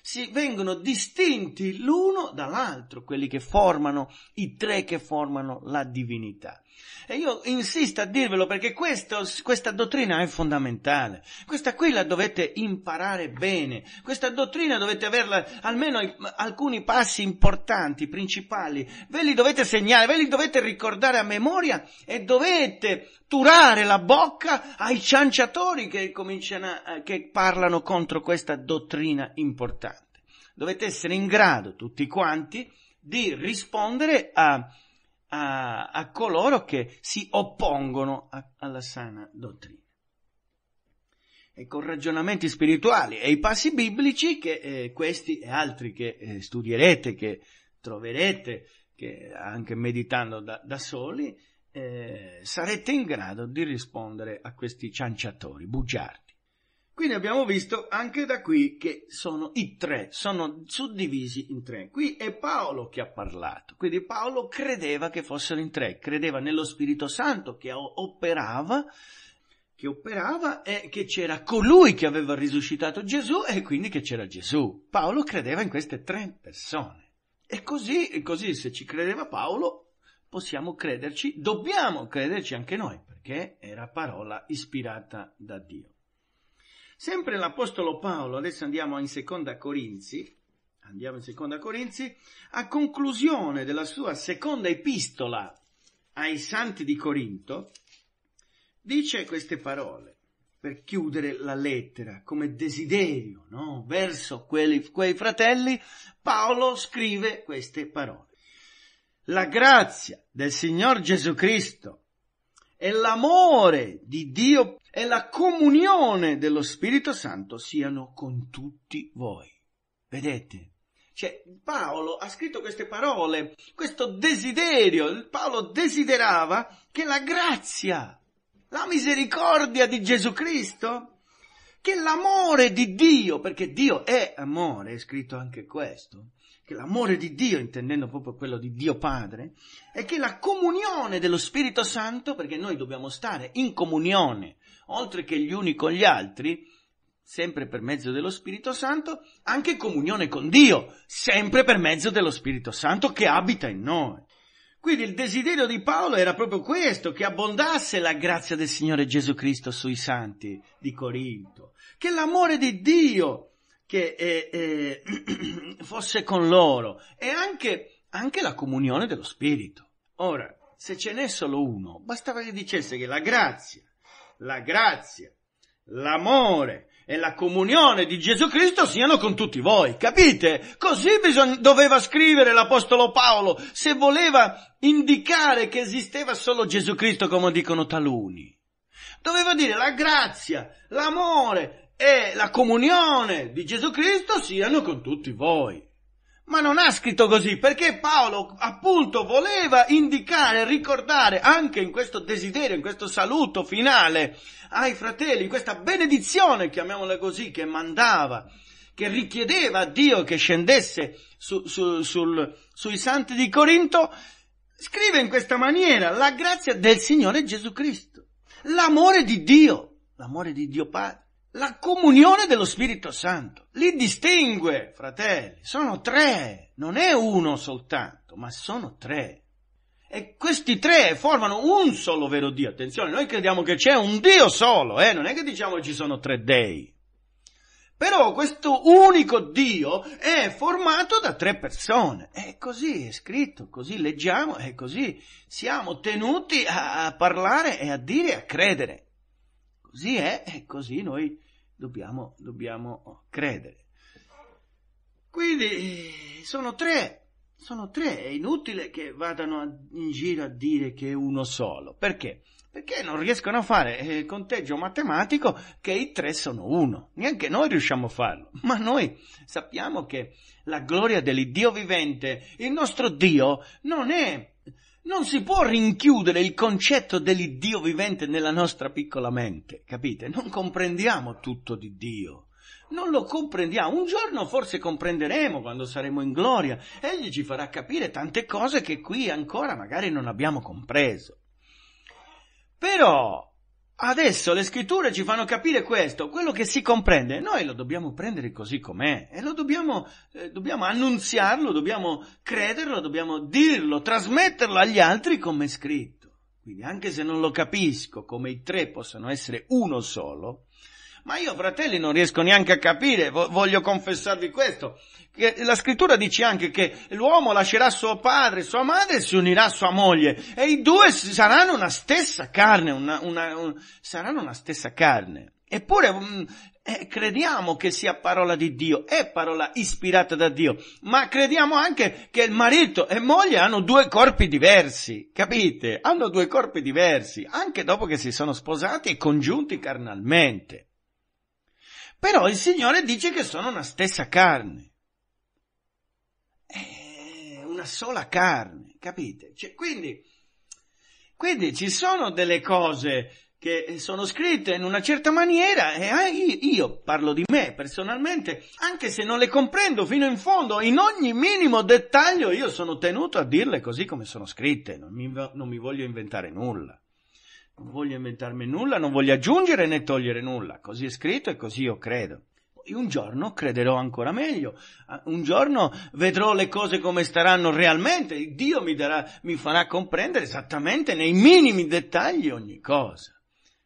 S1: Si vengono distinti l'uno dall'altro quelli che formano i tre che formano la divinità. E io insisto a dirvelo perché questo, questa dottrina è fondamentale. Questa qui la dovete imparare bene. Questa dottrina dovete averla almeno alcuni passi importanti, principali. Ve li dovete segnare, ve li dovete ricordare a memoria e dovete turare la bocca ai cianciatori che, cominciano a, che parlano contro questa dottrina importante. Dovete essere in grado, tutti quanti, di rispondere a a, a coloro che si oppongono a, alla sana dottrina. E con ragionamenti spirituali e i passi biblici che eh, questi e altri che eh, studierete, che troverete, che anche meditando da, da soli, eh, sarete in grado di rispondere a questi cianciatori, bugiardi. Quindi abbiamo visto anche da qui che sono i tre, sono suddivisi in tre. Qui è Paolo che ha parlato, quindi Paolo credeva che fossero in tre, credeva nello Spirito Santo che operava, che operava e che c'era colui che aveva risuscitato Gesù e quindi che c'era Gesù. Paolo credeva in queste tre persone. E così, e così se ci credeva Paolo, possiamo crederci, dobbiamo crederci anche noi, perché era parola ispirata da Dio. Sempre l'Apostolo Paolo, adesso andiamo in seconda Corinzi, andiamo in seconda Corinzi, a conclusione della sua seconda epistola ai santi di Corinto, dice queste parole per chiudere la lettera come desiderio no? verso quelli, quei fratelli, Paolo scrive queste parole. La grazia del Signor Gesù Cristo e l'amore di Dio e la comunione dello Spirito Santo siano con tutti voi. Vedete? Cioè, Paolo ha scritto queste parole, questo desiderio, Paolo desiderava che la grazia, la misericordia di Gesù Cristo, che l'amore di Dio, perché Dio è amore, è scritto anche questo, che l'amore di Dio, intendendo proprio quello di Dio Padre, è che la comunione dello Spirito Santo, perché noi dobbiamo stare in comunione, oltre che gli uni con gli altri, sempre per mezzo dello Spirito Santo, anche comunione con Dio, sempre per mezzo dello Spirito Santo che abita in noi. Quindi il desiderio di Paolo era proprio questo, che abbondasse la grazia del Signore Gesù Cristo sui santi di Corinto, che l'amore di Dio che eh, eh, fosse con loro e anche, anche la comunione dello Spirito. Ora, se ce n'è solo uno, bastava che dicesse che la grazia, la grazia, l'amore e la comunione di Gesù Cristo siano con tutti voi, capite? Così bisogna, doveva scrivere l'Apostolo Paolo, se voleva indicare che esisteva solo Gesù Cristo, come dicono taluni. Doveva dire la grazia, l'amore, e la comunione di Gesù Cristo siano con tutti voi. Ma non ha scritto così perché Paolo appunto voleva indicare, ricordare anche in questo desiderio, in questo saluto finale ai fratelli, in questa benedizione, chiamiamola così, che mandava, che richiedeva a Dio che scendesse su, su, sul, sui santi di Corinto, scrive in questa maniera la grazia del Signore Gesù Cristo, l'amore di Dio, l'amore di Dio Padre la comunione dello Spirito Santo. Li distingue, fratelli, sono tre, non è uno soltanto, ma sono tre. E questi tre formano un solo vero Dio. Attenzione, noi crediamo che c'è un Dio solo, eh? non è che diciamo che ci sono tre dei. Però questo unico Dio è formato da tre persone. È così, è scritto, così leggiamo, è così. Siamo tenuti a parlare e a dire e a credere. Così è e così noi dobbiamo, dobbiamo credere. Quindi eh, sono tre, sono tre, è inutile che vadano a, in giro a dire che è uno solo. Perché? Perché non riescono a fare eh, il conteggio matematico che i tre sono uno. Neanche noi riusciamo a farlo, ma noi sappiamo che la gloria dell'Iddio vivente, il nostro Dio, non è non si può rinchiudere il concetto dell'Iddio vivente nella nostra piccola mente, capite? Non comprendiamo tutto di Dio. Non lo comprendiamo. Un giorno forse comprenderemo quando saremo in gloria. Egli ci farà capire tante cose che qui ancora magari non abbiamo compreso. Però Adesso le scritture ci fanno capire questo, quello che si comprende, noi lo dobbiamo prendere così com'è e lo dobbiamo, eh, dobbiamo annunziarlo, dobbiamo crederlo, dobbiamo dirlo, trasmetterlo agli altri come scritto. Quindi anche se non lo capisco come i tre possono essere uno solo, ma io, fratelli, non riesco neanche a capire, voglio confessarvi questo. la scrittura dice anche che l'uomo lascerà suo padre, sua madre e si unirà a sua moglie e i due saranno una stessa carne, una, una, un, saranno una stessa carne. Eppure mh, mm, eh, crediamo che sia parola di Dio, è parola ispirata da Dio, ma crediamo anche che il marito e moglie hanno due corpi diversi, capite? Hanno due corpi diversi, anche dopo che si sono sposati e congiunti carnalmente. Però il Signore dice che sono una stessa carne. È eh, una sola carne, capite? Cioè, quindi, quindi ci sono delle cose che sono scritte in una certa maniera e ah, io parlo di me personalmente, anche se non le comprendo fino in fondo, in ogni minimo dettaglio io sono tenuto a dirle così come sono scritte, non mi, non mi voglio inventare nulla. Non voglio inventarmi nulla, non voglio aggiungere né togliere nulla. Così è scritto e così io credo. Poi un giorno crederò ancora meglio. Ah, un giorno vedrò le cose come staranno realmente. Dio mi, darà, mi farà comprendere esattamente nei minimi dettagli ogni cosa.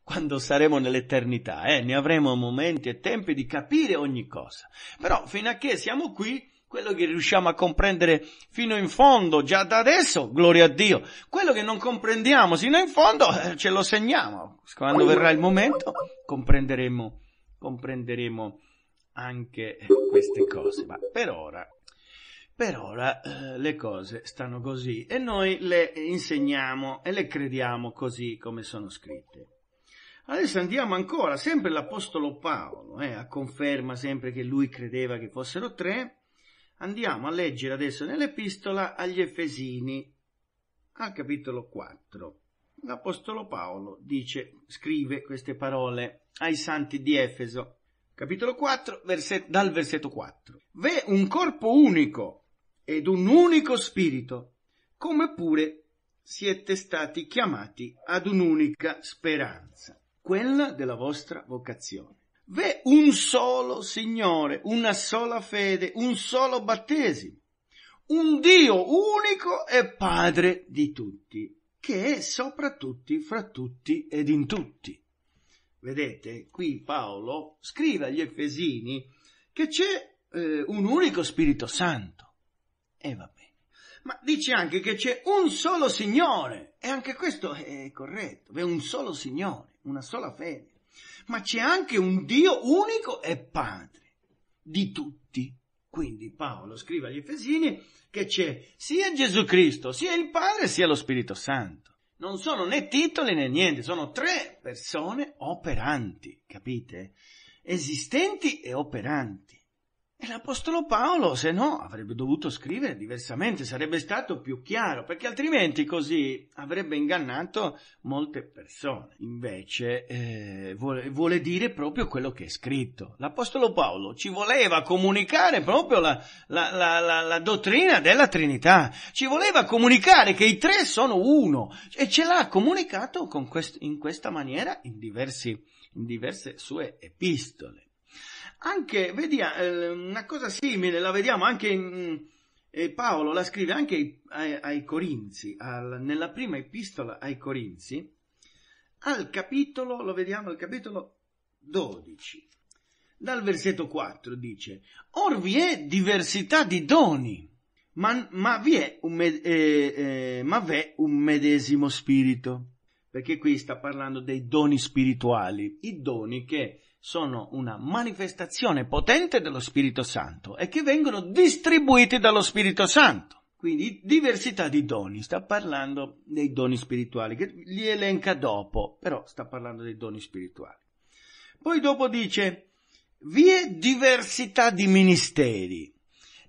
S1: Quando saremo nell'eternità, eh, ne avremo momenti e tempi di capire ogni cosa. Però fino a che siamo qui, quello che riusciamo a comprendere fino in fondo, già da adesso, gloria a Dio. Quello che non comprendiamo fino in fondo, eh, ce lo segniamo. Quando verrà il momento, comprenderemo, comprenderemo anche queste cose. Ma per ora, per ora eh, le cose stanno così e noi le insegniamo e le crediamo così come sono scritte. Adesso andiamo ancora, sempre l'Apostolo Paolo, eh, a conferma sempre che lui credeva che fossero tre, Andiamo a leggere adesso nell'epistola agli Efesini, al capitolo 4. L'Apostolo Paolo dice, scrive queste parole ai santi di Efeso, capitolo 4, verset, dal versetto 4. V'è un corpo unico ed un unico spirito, come pure siete stati chiamati ad un'unica speranza, quella della vostra vocazione. V'è un solo Signore, una sola fede, un solo battesimo, un Dio unico e Padre di tutti, che è sopra tutti, fra tutti ed in tutti. Vedete, qui Paolo scrive agli Efesini che c'è eh, un unico Spirito Santo. E va bene. Ma dice anche che c'è un solo Signore, e anche questo è corretto, c'è un solo Signore, una sola fede ma c'è anche un Dio unico e Padre di tutti. Quindi Paolo scrive agli Efesini che c'è sia Gesù Cristo, sia il Padre, sia lo Spirito Santo. Non sono né titoli né niente, sono tre persone operanti, capite? Esistenti e operanti. E l'Apostolo Paolo, se no, avrebbe dovuto scrivere diversamente, sarebbe stato più chiaro, perché altrimenti così avrebbe ingannato molte persone. Invece eh, vuole, vuole, dire proprio quello che è scritto. L'Apostolo Paolo ci voleva comunicare proprio la, la, la, la dottrina della Trinità, ci voleva comunicare che i tre sono uno e ce l'ha comunicato quest- in questa maniera in, diversi, in diverse sue epistole. Anche, vedi, eh, una cosa simile la vediamo anche in, eh, eh, Paolo la scrive anche ai, ai Corinzi, al, nella prima epistola ai Corinzi, al capitolo, lo vediamo al capitolo 12, dal versetto 4 dice, Or vi è diversità di doni, ma, ma, vi, è un, eh, eh, ma vi è un medesimo spirito. Perché qui sta parlando dei doni spirituali, i doni che sono una manifestazione potente dello Spirito Santo e che vengono distribuiti dallo Spirito Santo. Quindi diversità di doni, sta parlando dei doni spirituali, che li elenca dopo, però sta parlando dei doni spirituali. Poi dopo dice, vi è diversità di ministeri.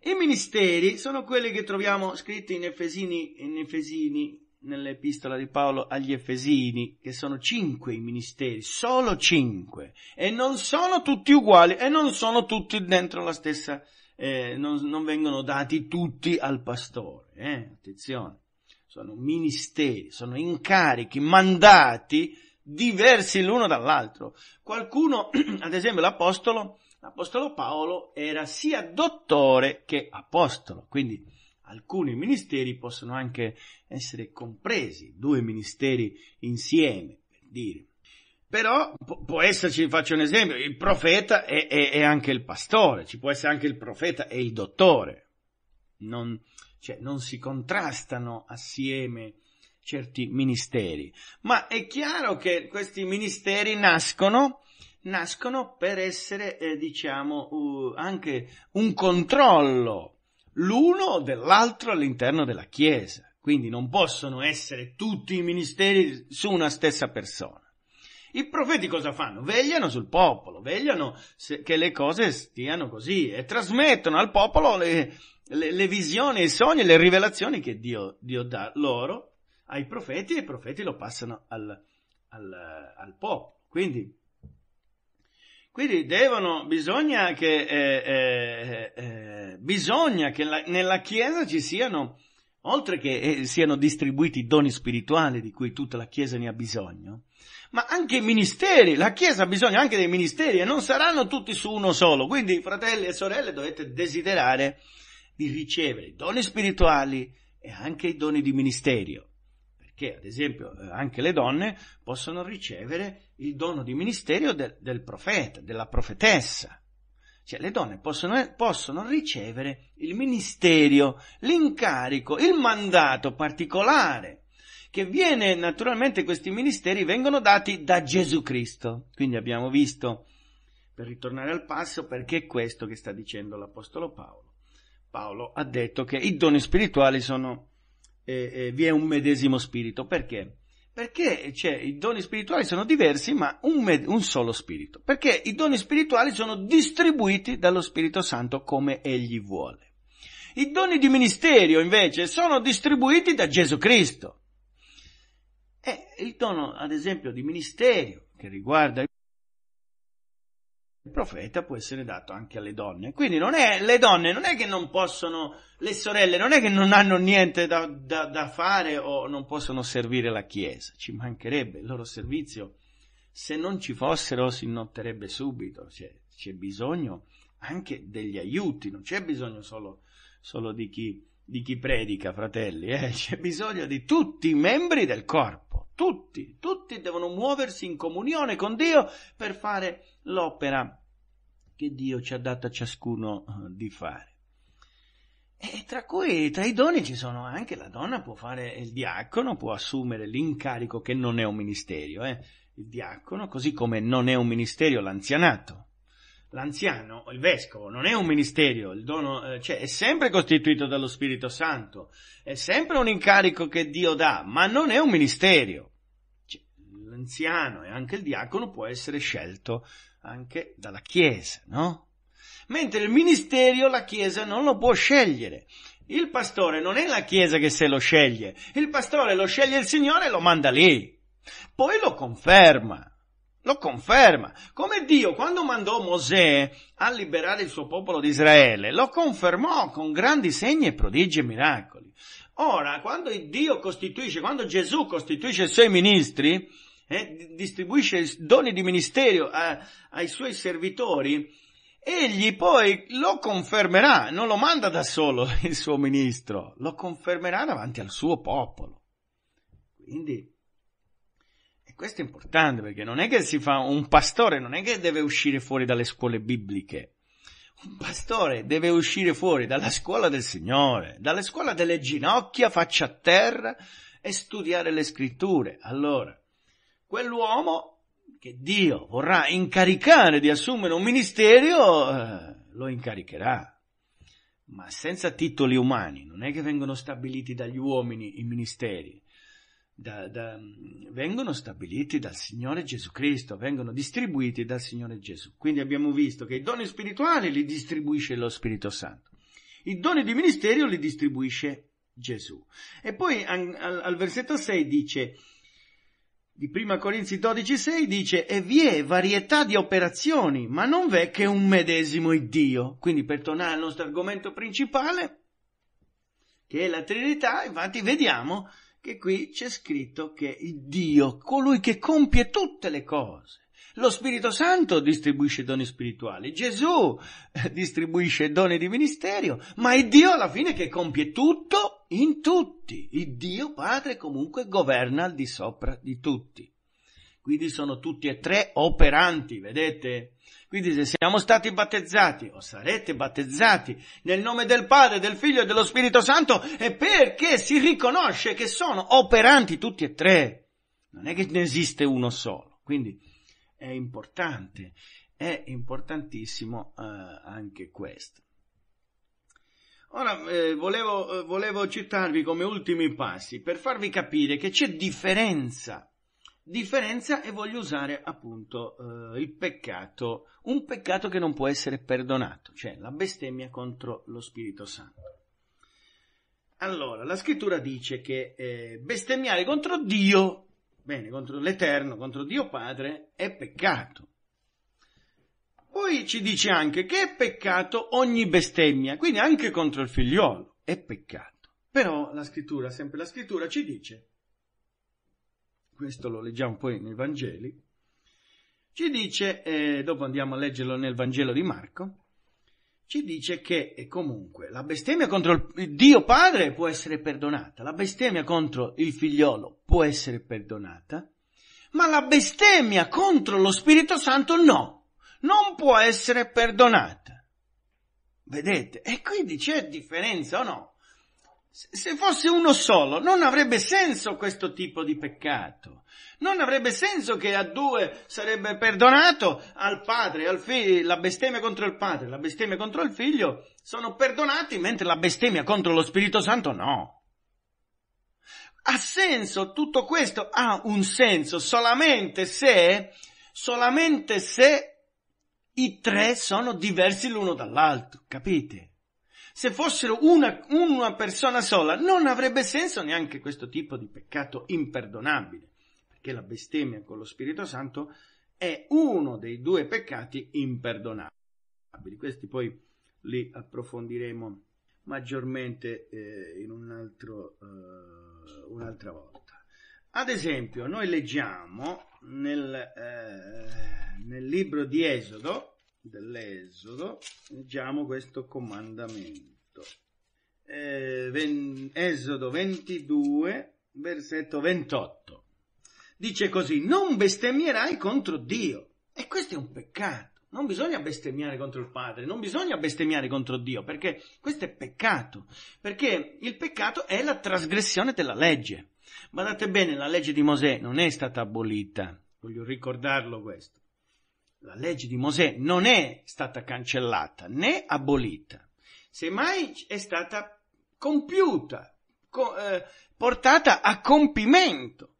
S1: I ministeri sono quelli che troviamo scritti in Efesini, in Efesini nell'epistola di Paolo agli Efesini, che sono cinque i ministeri, solo cinque, e non sono tutti uguali, e non sono tutti dentro la stessa, eh, non, non, vengono dati tutti al pastore, eh? attenzione, sono ministeri, sono incarichi, mandati diversi l'uno dall'altro. Qualcuno, ad esempio l'apostolo, l'apostolo Paolo era sia dottore che apostolo, quindi alcuni ministeri possono anche essere compresi, due ministeri insieme, per dire. Però può esserci, faccio un esempio, il profeta è, è, è, anche il pastore, ci può essere anche il profeta e il dottore. Non, cioè, non si contrastano assieme certi ministeri, ma è chiaro che questi ministeri nascono nascono per essere, eh, diciamo, uh, anche un controllo l'uno dell'altro all'interno della Chiesa, quindi non possono essere tutti i ministeri su una stessa persona. I profeti cosa fanno? Vegliano sul popolo, vegliano se, che le cose stiano così e trasmettono al popolo le, le, le visioni, i sogni, le rivelazioni che Dio, Dio, dà loro ai profeti e i profeti lo passano al, al, al popolo. Quindi quindi devono, bisogna che, eh, eh, eh, bisogna che la, nella Chiesa ci siano, oltre che eh, siano distribuiti i doni spirituali di cui tutta la Chiesa ne ha bisogno, ma anche i ministeri, la Chiesa ha bisogno anche dei ministeri e non saranno tutti su uno solo. Quindi, fratelli e sorelle, dovete desiderare di ricevere i doni spirituali e anche i doni di ministerio che ad esempio eh, anche le donne possono ricevere il dono di ministerio del, del profeta, della profetessa. Cioè le donne possono, possono ricevere il ministerio, l'incarico, il mandato particolare che viene naturalmente questi ministeri vengono dati da Gesù Cristo. Quindi abbiamo visto, per ritornare al passo, perché è questo che sta dicendo l'Apostolo Paolo. Paolo ha detto che i doni spirituali sono eh, eh, vi è un medesimo spirito. Perché? Perché cioè, i doni spirituali sono diversi, ma un, med- un solo spirito. Perché i doni spirituali sono distribuiti dallo Spirito Santo come egli vuole. I doni di ministerio, invece, sono distribuiti da Gesù Cristo. E il dono, ad esempio, di ministerio, che riguarda il profeta può essere dato anche alle donne. Quindi non è, le donne non è che non possono, le sorelle non è che non hanno niente da, da, da fare o non possono servire la Chiesa. Ci mancherebbe il loro servizio. Se non ci fossero si notterebbe subito. Cioè, c'è bisogno anche degli aiuti, non c'è bisogno solo, solo di chi di chi predica, fratelli, eh? c'è bisogno di tutti i membri del corpo, tutti, tutti devono muoversi in comunione con Dio per fare l'opera che Dio ci ha dato a ciascuno eh, di fare. E tra cui, tra i doni ci sono anche la donna può fare il diacono, può assumere l'incarico che non è un ministerio, eh? il diacono, così come non è un ministerio l'anzianato l'anziano o il vescovo non è un ministero, il dono eh, cioè, è sempre costituito dallo Spirito Santo, è sempre un incarico che Dio dà, ma non è un ministero. Cioè, l'anziano e anche il diacono può essere scelto anche dalla Chiesa, no? Mentre il ministero la Chiesa non lo può scegliere. Il pastore non è la Chiesa che se lo sceglie, il pastore lo sceglie il Signore e lo manda lì, poi lo conferma. Lo conferma. Come Dio quando mandò Mosè a liberare il suo popolo di Israele, lo confermò con grandi segni e prodigi e miracoli. Ora, quando Dio costituisce, quando Gesù costituisce i suoi ministri, eh, distribuisce doni di ministerio a, eh, ai suoi servitori, egli poi lo confermerà, non lo manda da solo il suo ministro, lo confermerà davanti al suo popolo. Quindi questo è importante perché non è che si fa un pastore, non è che deve uscire fuori dalle scuole bibliche. Un pastore deve uscire fuori dalla scuola del Signore, dalla scuola delle ginocchia, faccia a terra e studiare le scritture. Allora, quell'uomo che Dio vorrà incaricare di assumere un ministero, eh, lo incaricherà. Ma senza titoli umani, non è che vengono stabiliti dagli uomini i ministeri da, da, vengono stabiliti dal Signore Gesù Cristo, vengono distribuiti dal Signore Gesù. Quindi abbiamo visto che i doni spirituali li distribuisce lo Spirito Santo, i doni di ministerio li distribuisce Gesù. E poi al, al versetto 6 dice, di 1 Corinzi 12,6 dice e vi è varietà di operazioni, ma non v'è che un medesimo Dio. Quindi per tornare al nostro argomento principale, che è la Trinità, infatti vediamo che qui c'è scritto che Dio, colui che compie tutte le cose, lo Spirito Santo distribuisce doni spirituali, Gesù distribuisce doni di ministerio, ma è Dio alla fine che compie tutto in tutti. Il Dio Padre comunque governa al di sopra di tutti. Quindi sono tutti e tre operanti, vedete? Quindi se siamo stati battezzati o sarete battezzati nel nome del Padre, del Figlio e dello Spirito Santo è perché si riconosce che sono operanti tutti e tre. Non è che ne esiste uno solo. Quindi è importante, è importantissimo eh, anche questo. Ora eh, volevo, eh, volevo citarvi come ultimi passi per farvi capire che c'è differenza differenza e voglio usare appunto eh, il peccato, un peccato che non può essere perdonato, cioè la bestemmia contro lo Spirito Santo. Allora, la scrittura dice che eh, bestemmiare contro Dio, bene, contro l'Eterno, contro Dio Padre, è peccato. Poi ci dice anche che è peccato ogni bestemmia, quindi anche contro il figliolo è peccato. Però la scrittura, sempre la scrittura, ci dice questo lo leggiamo poi nei Vangeli, ci dice, eh, dopo andiamo a leggerlo nel Vangelo di Marco, ci dice che eh, comunque la bestemmia contro il Dio Padre può essere perdonata, la bestemmia contro il figliolo può essere perdonata, ma la bestemmia contro lo Spirito Santo no, non può essere perdonata. Vedete? E quindi c'è differenza o no? Se fosse uno solo, non avrebbe senso questo tipo di peccato. Non avrebbe senso che a due sarebbe perdonato al padre, al figlio, la bestemmia contro il padre, la bestemmia contro il figlio sono perdonati, mentre la bestemmia contro lo Spirito Santo no. Ha senso, tutto questo ha un senso solamente se, solamente se i tre sono diversi l'uno dall'altro, capite? Se fossero una, una persona sola non avrebbe senso neanche questo tipo di peccato imperdonabile, perché la bestemmia con lo Spirito Santo è uno dei due peccati imperdonabili. Questi poi li approfondiremo maggiormente eh, in un altro, eh, un'altra volta. Ad esempio, noi leggiamo nel, eh, nel libro di Esodo, dell'Esodo, leggiamo questo comandamento. Eh, Esodo 22, versetto 28. Dice così, non bestemmierai contro Dio. E questo è un peccato. Non bisogna bestemmiare contro il Padre, non bisogna bestemmiare contro Dio, perché questo è peccato. Perché il peccato è la trasgressione della legge. Guardate bene, la legge di Mosè non è stata abolita. Voglio ricordarlo questo la legge di Mosè non è stata cancellata né abolita, semmai è stata compiuta, co- eh, portata a compimento.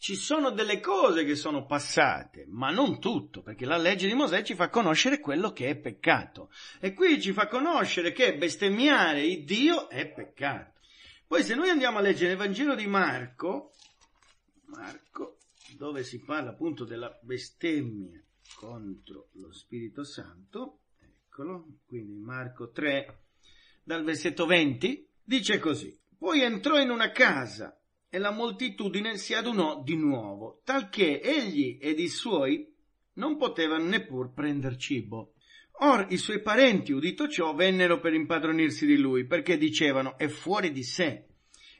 S1: Ci sono delle cose che sono passate, ma non tutto, perché la legge di Mosè ci fa conoscere quello che è peccato. E qui ci fa conoscere che bestemmiare il Dio è peccato. Poi se noi andiamo a leggere il Vangelo di Marco, Marco, dove si parla appunto della bestemmia contro lo Spirito Santo, eccolo, quindi Marco 3, dal versetto 20, dice così, poi entrò in una casa e la moltitudine si adunò di nuovo, talché egli ed i suoi non potevano neppur prender cibo. Or i suoi parenti, udito ciò, vennero per impadronirsi di lui, perché dicevano, è fuori di sé.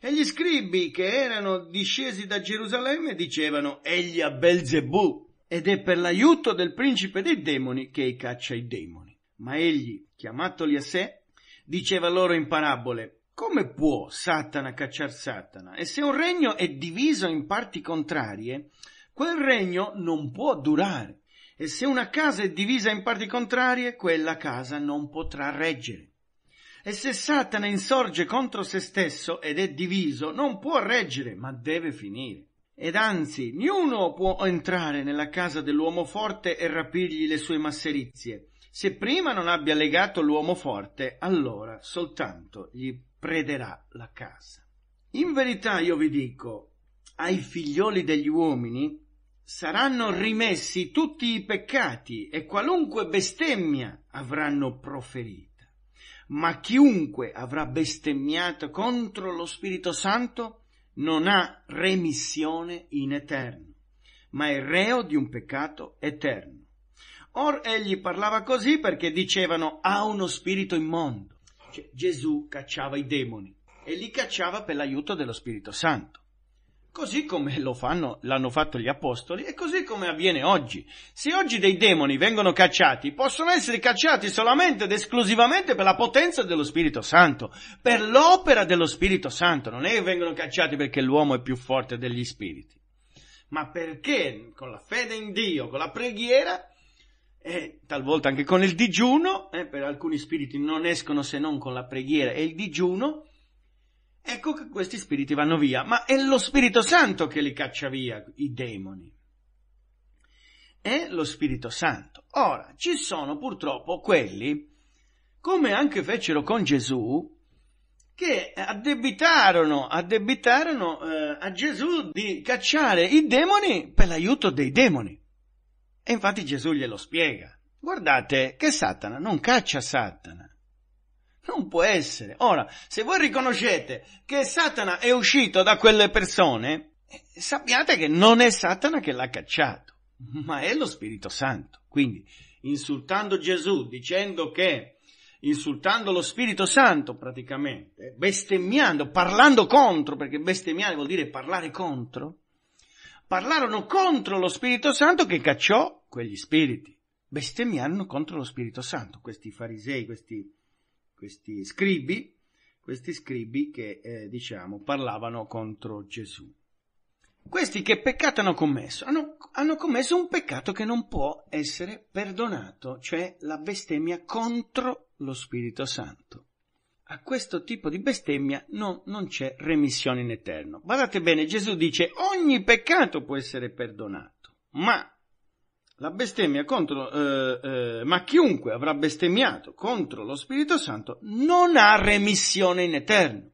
S1: E gli scribi che erano discesi da Gerusalemme dicevano, egli a Belzebù, ed è per l'aiuto del principe dei demoni che caccia i demoni. Ma egli, chiamatoli a sé, diceva loro in parabole, come può Satana cacciar Satana? E se un regno è diviso in parti contrarie, quel regno non può durare. E se una casa è divisa in parti contrarie, quella casa non potrà reggere. E se Satana insorge contro se stesso ed è diviso, non può reggere, ma deve finire. Ed anzi, niuno può entrare nella casa dell'uomo forte e rapirgli le sue masserizie, se prima non abbia legato l'uomo forte, allora soltanto gli prederà la casa. In verità io vi dico, ai figlioli degli uomini saranno rimessi tutti i peccati e qualunque bestemmia avranno proferita. Ma chiunque avrà bestemmiato contro lo Spirito Santo non ha remissione in eterno, ma è reo di un peccato eterno. Or egli parlava così perché dicevano ha uno spirito immondo. Cioè, Gesù cacciava i demoni e li cacciava per l'aiuto dello Spirito Santo. Così come lo fanno, l'hanno fatto gli apostoli e così come avviene oggi. Se oggi dei demoni vengono cacciati, possono essere cacciati solamente ed esclusivamente per la potenza dello Spirito Santo, per l'opera dello Spirito Santo. Non è che vengono cacciati perché l'uomo è più forte degli spiriti, ma perché con la fede in Dio, con la preghiera e talvolta anche con il digiuno, eh, per alcuni spiriti non escono se non con la preghiera e il digiuno, ecco che questi spiriti vanno via, ma è lo Spirito Santo che li caccia via, i demoni. È lo Spirito Santo. Ora, ci sono purtroppo quelli, come anche fecero con Gesù, che addebitarono, addebitarono eh, a Gesù di cacciare i demoni per l'aiuto dei demoni. E infatti Gesù glielo spiega. Guardate che Satana non caccia Satana, non può essere. Ora, se voi riconoscete che Satana è uscito da quelle persone, eh, sappiate che non è Satana che l'ha cacciato, ma è lo Spirito Santo. Quindi, insultando Gesù, dicendo che insultando lo Spirito Santo praticamente, bestemmiando, parlando contro, perché bestemmiare vuol dire parlare contro, parlarono contro lo Spirito Santo che cacciò quegli spiriti. Bestemmiarono contro lo Spirito Santo, questi farisei, questi questi scribi, questi scribi che eh, diciamo parlavano contro Gesù. Questi che peccato hanno commesso? Hanno, hanno commesso un peccato che non può essere perdonato, cioè la bestemmia contro lo Spirito Santo. A questo tipo di bestemmia no, non c'è remissione in eterno. Guardate bene, Gesù dice ogni peccato può essere perdonato, ma la bestemmia contro, eh, eh, ma chiunque avrà bestemmiato contro lo Spirito Santo non ha remissione in eterno.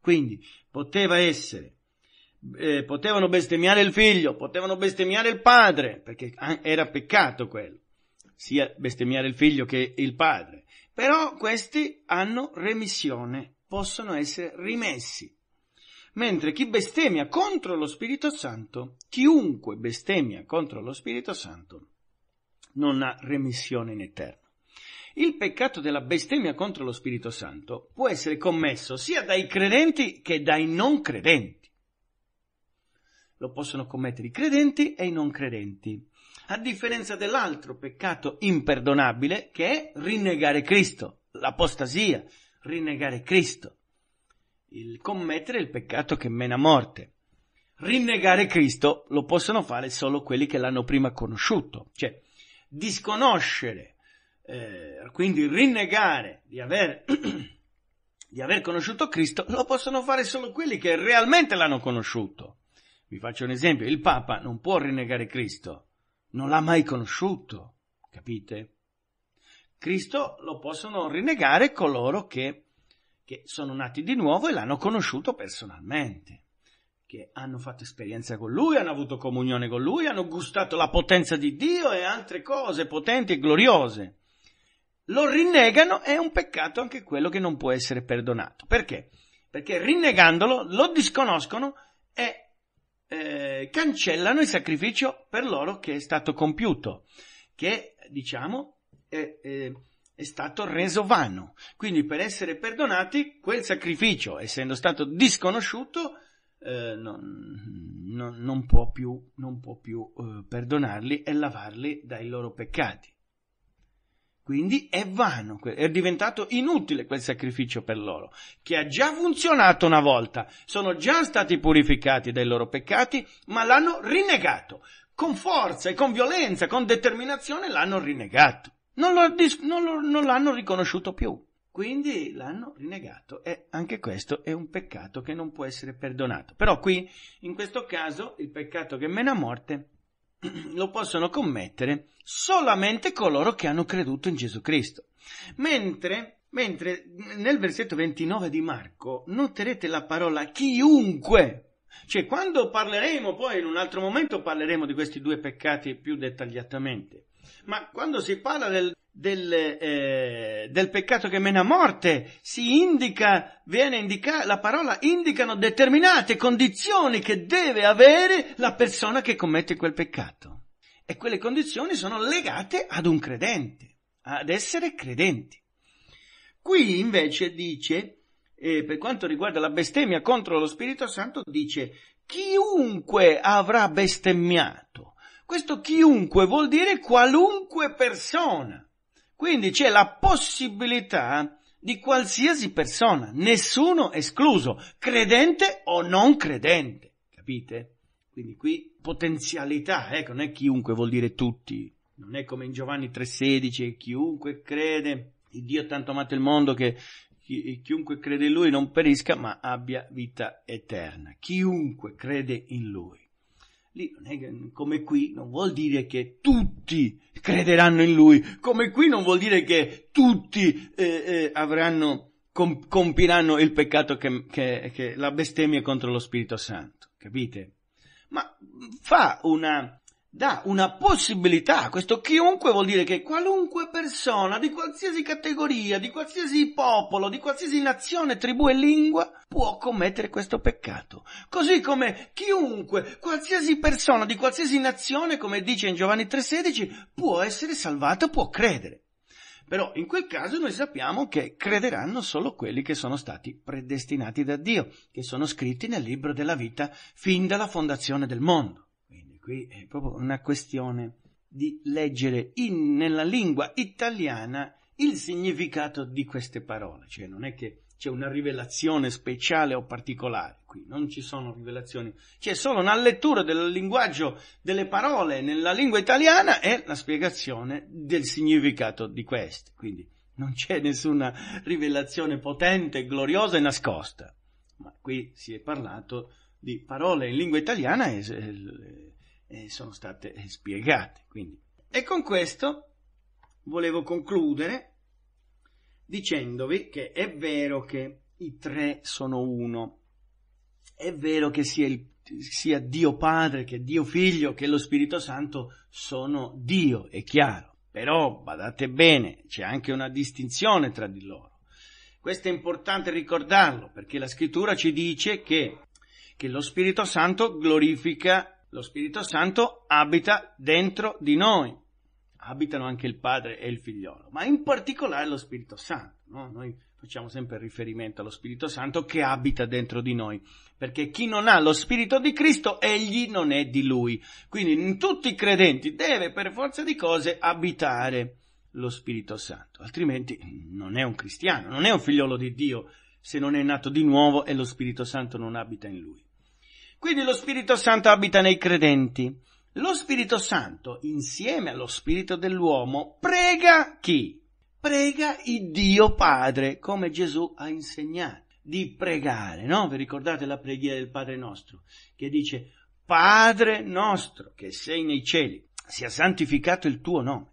S1: Quindi poteva essere, eh, potevano bestemmiare il figlio, potevano bestemmiare il padre, perché era peccato quello, sia bestemmiare il figlio che il padre. Però questi hanno remissione, possono essere rimessi mentre chi bestemmia contro lo Spirito Santo, chiunque bestemmia contro lo Spirito Santo, non ha remissione in eterno. Il peccato della bestemmia contro lo Spirito Santo può essere commesso sia dai credenti che dai non credenti. Lo possono commettere i credenti e i non credenti, a differenza dell'altro peccato imperdonabile che è rinnegare Cristo, l'apostasia, rinnegare Cristo il commettere il peccato che mena morte. Rinnegare Cristo lo possono fare solo quelli che l'hanno prima conosciuto, cioè disconoscere, eh, quindi rinnegare di aver, di aver conosciuto Cristo, lo possono fare solo quelli che realmente l'hanno conosciuto. Vi faccio un esempio, il Papa non può rinnegare Cristo, non l'ha mai conosciuto, capite? Cristo lo possono rinnegare coloro che che sono nati di nuovo e l'hanno conosciuto personalmente, che hanno fatto esperienza con lui, hanno avuto comunione con lui, hanno gustato la potenza di Dio e altre cose potenti e gloriose. Lo rinnegano, è un peccato anche quello che non può essere perdonato. Perché? Perché rinnegandolo lo disconoscono e eh, cancellano il sacrificio per loro che è stato compiuto, che diciamo è, è eh, è stato reso vano. Quindi per essere perdonati, quel sacrificio, essendo stato disconosciuto, eh, non, non, non, può più, non può più eh, perdonarli e lavarli dai loro peccati. Quindi è vano, è diventato inutile quel sacrificio per loro, che ha già funzionato una volta, sono già stati purificati dai loro peccati, ma l'hanno rinnegato, con forza e con violenza, con determinazione l'hanno rinnegato non, lo, non, lo, non l'hanno riconosciuto più. Quindi l'hanno rinnegato e anche questo è un peccato che non può essere perdonato. Però qui, in questo caso, il peccato che mena a morte lo possono commettere solamente coloro che hanno creduto in Gesù Cristo. Mentre, mentre nel versetto 29 di Marco noterete la parola chiunque. Cioè, quando parleremo, poi in un altro momento parleremo di questi due peccati più dettagliatamente ma quando si parla del, del, eh, del peccato che mena a morte, si indica, viene indicata, la parola indicano determinate condizioni che deve avere la persona che commette quel peccato. E quelle condizioni sono legate ad un credente, ad essere credenti. Qui invece dice, eh, per quanto riguarda la bestemmia contro lo Spirito Santo, dice chiunque avrà bestemmiato questo chiunque vuol dire qualunque persona. Quindi c'è la possibilità di qualsiasi persona, nessuno escluso, credente o non credente. Capite? Quindi qui potenzialità, ecco, non è chiunque vuol dire tutti. Non è come in Giovanni 3,16, chiunque crede, Dio ha tanto amato il mondo che chiunque crede in lui non perisca ma abbia vita eterna. Chiunque crede in lui. Lì non è che, come qui non vuol dire che tutti crederanno in lui, come qui non vuol dire che tutti eh, eh, avranno, com, compiranno il peccato che, che, che la bestemmia contro lo Spirito Santo, capite? Ma fa una, dà una possibilità questo chiunque vuol dire che qualunque persona di qualsiasi categoria, di qualsiasi popolo, di qualsiasi nazione, tribù e lingua può commettere questo peccato. Così come chiunque, qualsiasi persona di qualsiasi nazione, come dice in Giovanni 3:16, può essere salvato, può credere. Però in quel caso noi sappiamo che crederanno solo quelli che sono stati predestinati da Dio, che sono scritti nel libro della vita fin dalla fondazione del mondo. Qui è proprio una questione di leggere in, nella lingua italiana il significato di queste parole, cioè non è che c'è una rivelazione speciale o particolare, qui non ci sono rivelazioni, c'è solo una lettura del linguaggio delle parole nella lingua italiana e la spiegazione del significato di queste, quindi non c'è nessuna rivelazione potente, gloriosa e nascosta, ma qui si è parlato di parole in lingua italiana e eh, sono state eh, spiegate. Quindi. E con questo volevo concludere dicendovi che è vero che i tre sono uno, è vero che sia, il, sia Dio Padre, che Dio Figlio, che lo Spirito Santo sono Dio, è chiaro. Però badate bene, c'è anche una distinzione tra di loro. Questo è importante ricordarlo perché la scrittura ci dice che, che lo Spirito Santo glorifica lo Spirito Santo abita dentro di noi, abitano anche il Padre e il Figliolo, ma in particolare lo Spirito Santo. No? Noi facciamo sempre riferimento allo Spirito Santo che abita dentro di noi, perché chi non ha lo Spirito di Cristo, egli non è di lui. Quindi in tutti i credenti deve per forza di cose abitare lo Spirito Santo, altrimenti non è un cristiano, non è un figliolo di Dio se non è nato di nuovo e lo Spirito Santo non abita in lui. Quindi lo Spirito Santo abita nei credenti. Lo Spirito Santo, insieme allo Spirito dell'uomo, prega chi? Prega il Dio Padre, come Gesù ha insegnato di pregare, no? Vi ricordate la preghiera del Padre nostro, che dice, Padre nostro, che sei nei cieli, sia santificato il tuo nome,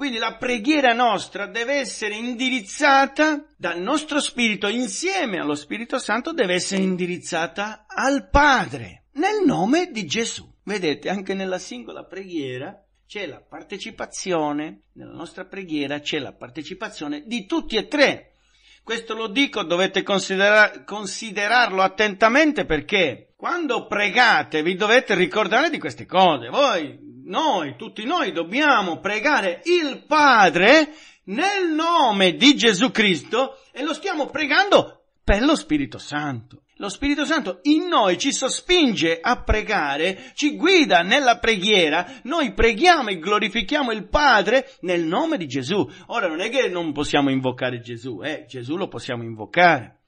S1: quindi la preghiera nostra deve essere indirizzata dal nostro spirito insieme allo Spirito Santo, deve essere indirizzata al Padre nel nome di Gesù. Vedete, anche nella singola preghiera c'è la partecipazione, nella nostra preghiera c'è la partecipazione di tutti e tre. Questo lo dico, dovete considera- considerarlo attentamente perché quando pregate vi dovete ricordare di queste cose. Voi noi, tutti noi dobbiamo pregare il Padre nel nome di Gesù Cristo e lo stiamo pregando per lo Spirito Santo. Lo Spirito Santo in noi ci sospinge a pregare, ci guida nella preghiera, noi preghiamo e glorifichiamo il Padre nel nome di Gesù. Ora non è che non possiamo invocare Gesù, eh, Gesù lo possiamo invocare.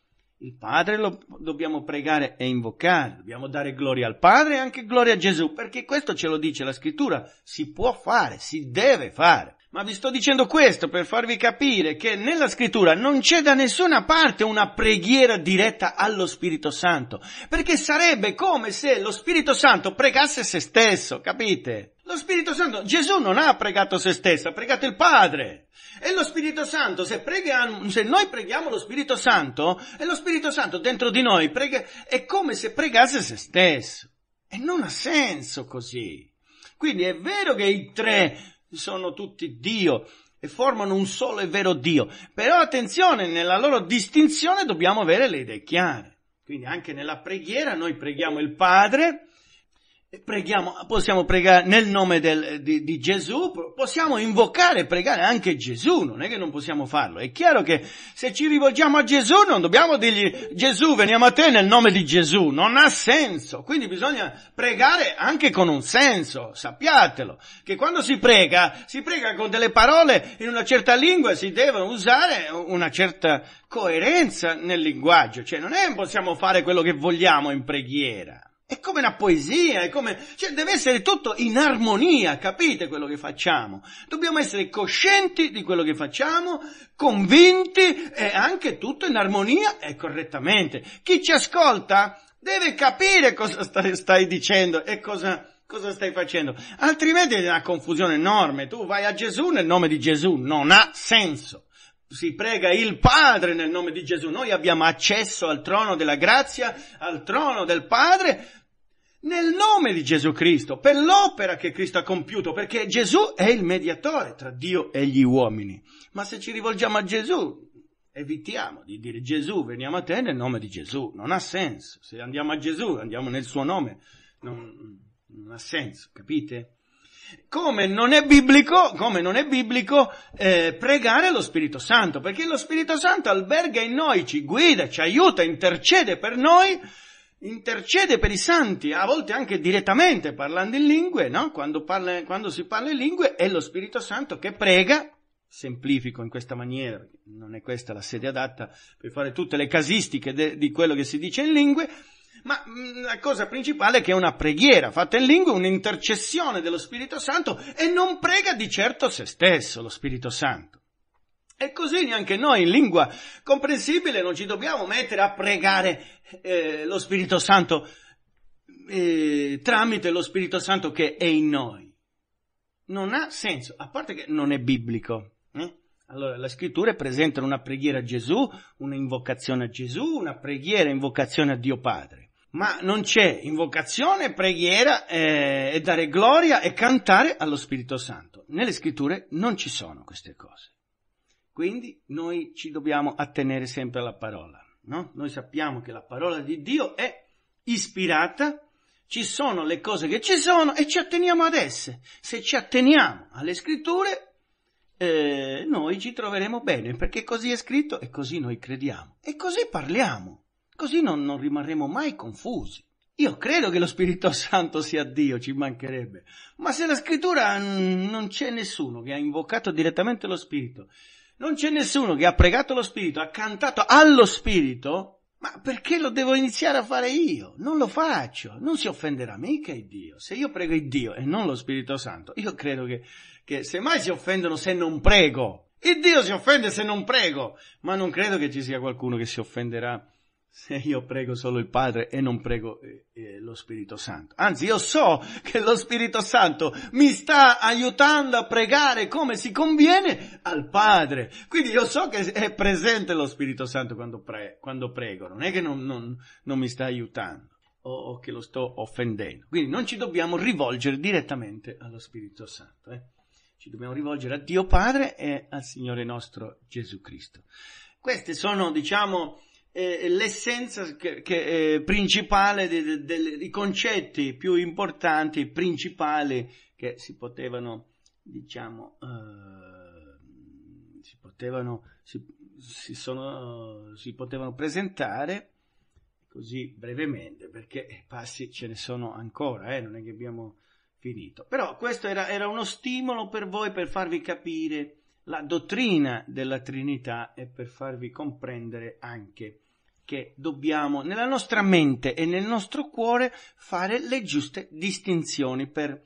S1: Il Padre lo dobbiamo pregare e invocare, dobbiamo dare gloria al Padre e anche gloria a Gesù, perché questo ce lo dice la Scrittura, si può fare, si deve fare. Ma vi sto dicendo questo per farvi capire che nella scrittura non c'è da nessuna parte una preghiera diretta allo Spirito Santo, perché sarebbe come se lo Spirito Santo pregasse se stesso, capite? Lo Spirito Santo, Gesù non ha pregato se stesso, ha pregato il Padre. E lo Spirito Santo, se, preghiamo, se noi preghiamo lo Spirito Santo, e lo Spirito Santo dentro di noi prega, è come se pregasse se stesso. E non ha senso così. Quindi è vero che i tre sono tutti Dio e formano un solo e vero Dio, però attenzione, nella loro distinzione dobbiamo avere le idee chiare. Quindi anche nella preghiera noi preghiamo il Padre, Preghiamo, possiamo pregare nel nome del, di, di, Gesù, possiamo invocare e pregare anche Gesù, non è che non possiamo farlo. È chiaro che se ci rivolgiamo a Gesù non dobbiamo dirgli Gesù veniamo a te nel nome di Gesù, non ha senso. Quindi bisogna pregare anche con un senso, sappiatelo, che quando si prega, si prega con delle parole in una certa lingua si devono usare una certa coerenza nel linguaggio, cioè non è che possiamo fare quello che vogliamo in preghiera. È come una poesia, è come... cioè deve essere tutto in armonia, capite quello che facciamo? Dobbiamo essere coscienti di quello che facciamo, convinti e anche tutto in armonia e correttamente. Chi ci ascolta deve capire cosa stai, dicendo e cosa cosa stai facendo? Altrimenti è una confusione enorme. Tu vai a Gesù nel nome di Gesù, non ha senso si prega il Padre nel nome di Gesù, noi abbiamo accesso al trono della grazia, al trono del Padre, nel nome di Gesù Cristo, per l'opera che Cristo ha compiuto, perché Gesù è il mediatore tra Dio e gli uomini. Ma se ci rivolgiamo a Gesù, evitiamo di dire Gesù, veniamo a te nel nome di Gesù, non ha senso. Se andiamo a Gesù, andiamo nel suo nome, non, non ha senso, capite? come non è biblico, come non è biblico eh, pregare lo Spirito Santo, perché lo Spirito Santo alberga in noi, ci guida, ci aiuta, intercede per noi, intercede per i santi, a volte anche direttamente parlando in lingue, no? quando, parla, quando si parla in lingue è lo Spirito Santo che prega, semplifico in questa maniera, non è questa la sede adatta per fare tutte le casistiche de, di quello che si dice in lingue, ma mm, la cosa principale è che è una preghiera fatta in lingua, un'intercessione dello Spirito Santo e non prega di certo se stesso lo Spirito Santo. E così neanche noi in lingua comprensibile non ci dobbiamo mettere a pregare eh, lo Spirito Santo eh, tramite lo Spirito Santo che è in noi. Non ha senso, a parte che non è biblico. Eh? Allora, le scritture presentano una preghiera a Gesù, una invocazione a Gesù, una preghiera invocazione a Dio Padre ma non c'è invocazione, preghiera eh, e dare gloria e cantare allo Spirito Santo. Nelle scritture non ci sono queste cose. Quindi noi ci dobbiamo attenere sempre alla parola. No? Noi sappiamo che la parola di Dio è ispirata, ci sono le cose che ci sono e ci atteniamo ad esse. Se ci atteniamo alle scritture, eh, noi ci troveremo bene, perché così è scritto e così noi crediamo. E così parliamo. Così non, non rimarremo mai confusi. Io credo che lo Spirito Santo sia Dio, ci mancherebbe. Ma se la scrittura non c'è nessuno che ha invocato direttamente lo Spirito, non c'è nessuno che ha pregato lo Spirito, ha cantato allo Spirito, ma perché lo devo iniziare a fare io? Non lo faccio, non si offenderà mica il Dio. Se io prego il Dio e non lo Spirito Santo, io credo che, che semmai si offendono se non prego. Il Dio si offende se non prego, ma non credo che ci sia qualcuno che si offenderà se io prego solo il Padre e non prego eh, eh, lo Spirito Santo. Anzi, io so che lo Spirito Santo mi sta aiutando a pregare come si conviene al Padre. Quindi io so che è presente lo Spirito Santo quando, pre- quando prego, non è che non, non, non mi sta aiutando o, o, che lo sto offendendo. Quindi non ci dobbiamo rivolgere direttamente allo Spirito Santo. Eh? Ci dobbiamo rivolgere a Dio Padre e al Signore nostro Gesù Cristo. Queste sono, diciamo, eh, l'essenza che, che, eh, principale dei, concetti più importanti, principali che si potevano, diciamo, eh, si, potevano si, si, sono, si potevano presentare così brevemente, perché passi ce ne sono ancora, eh, non è che abbiamo finito. Però questo era, era uno stimolo per voi per farvi capire la dottrina della Trinità e per farvi comprendere anche che dobbiamo nella nostra mente e nel nostro cuore fare le giuste distinzioni per,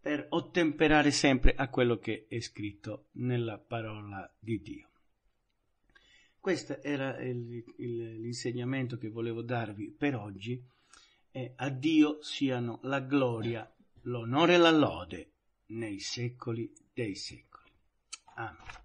S1: per ottemperare sempre a quello che è scritto nella parola di Dio. Questo era il, il, l'insegnamento che volevo darvi per oggi. Eh, a Dio siano la gloria, l'onore e la lode nei secoli dei secoli. Amen.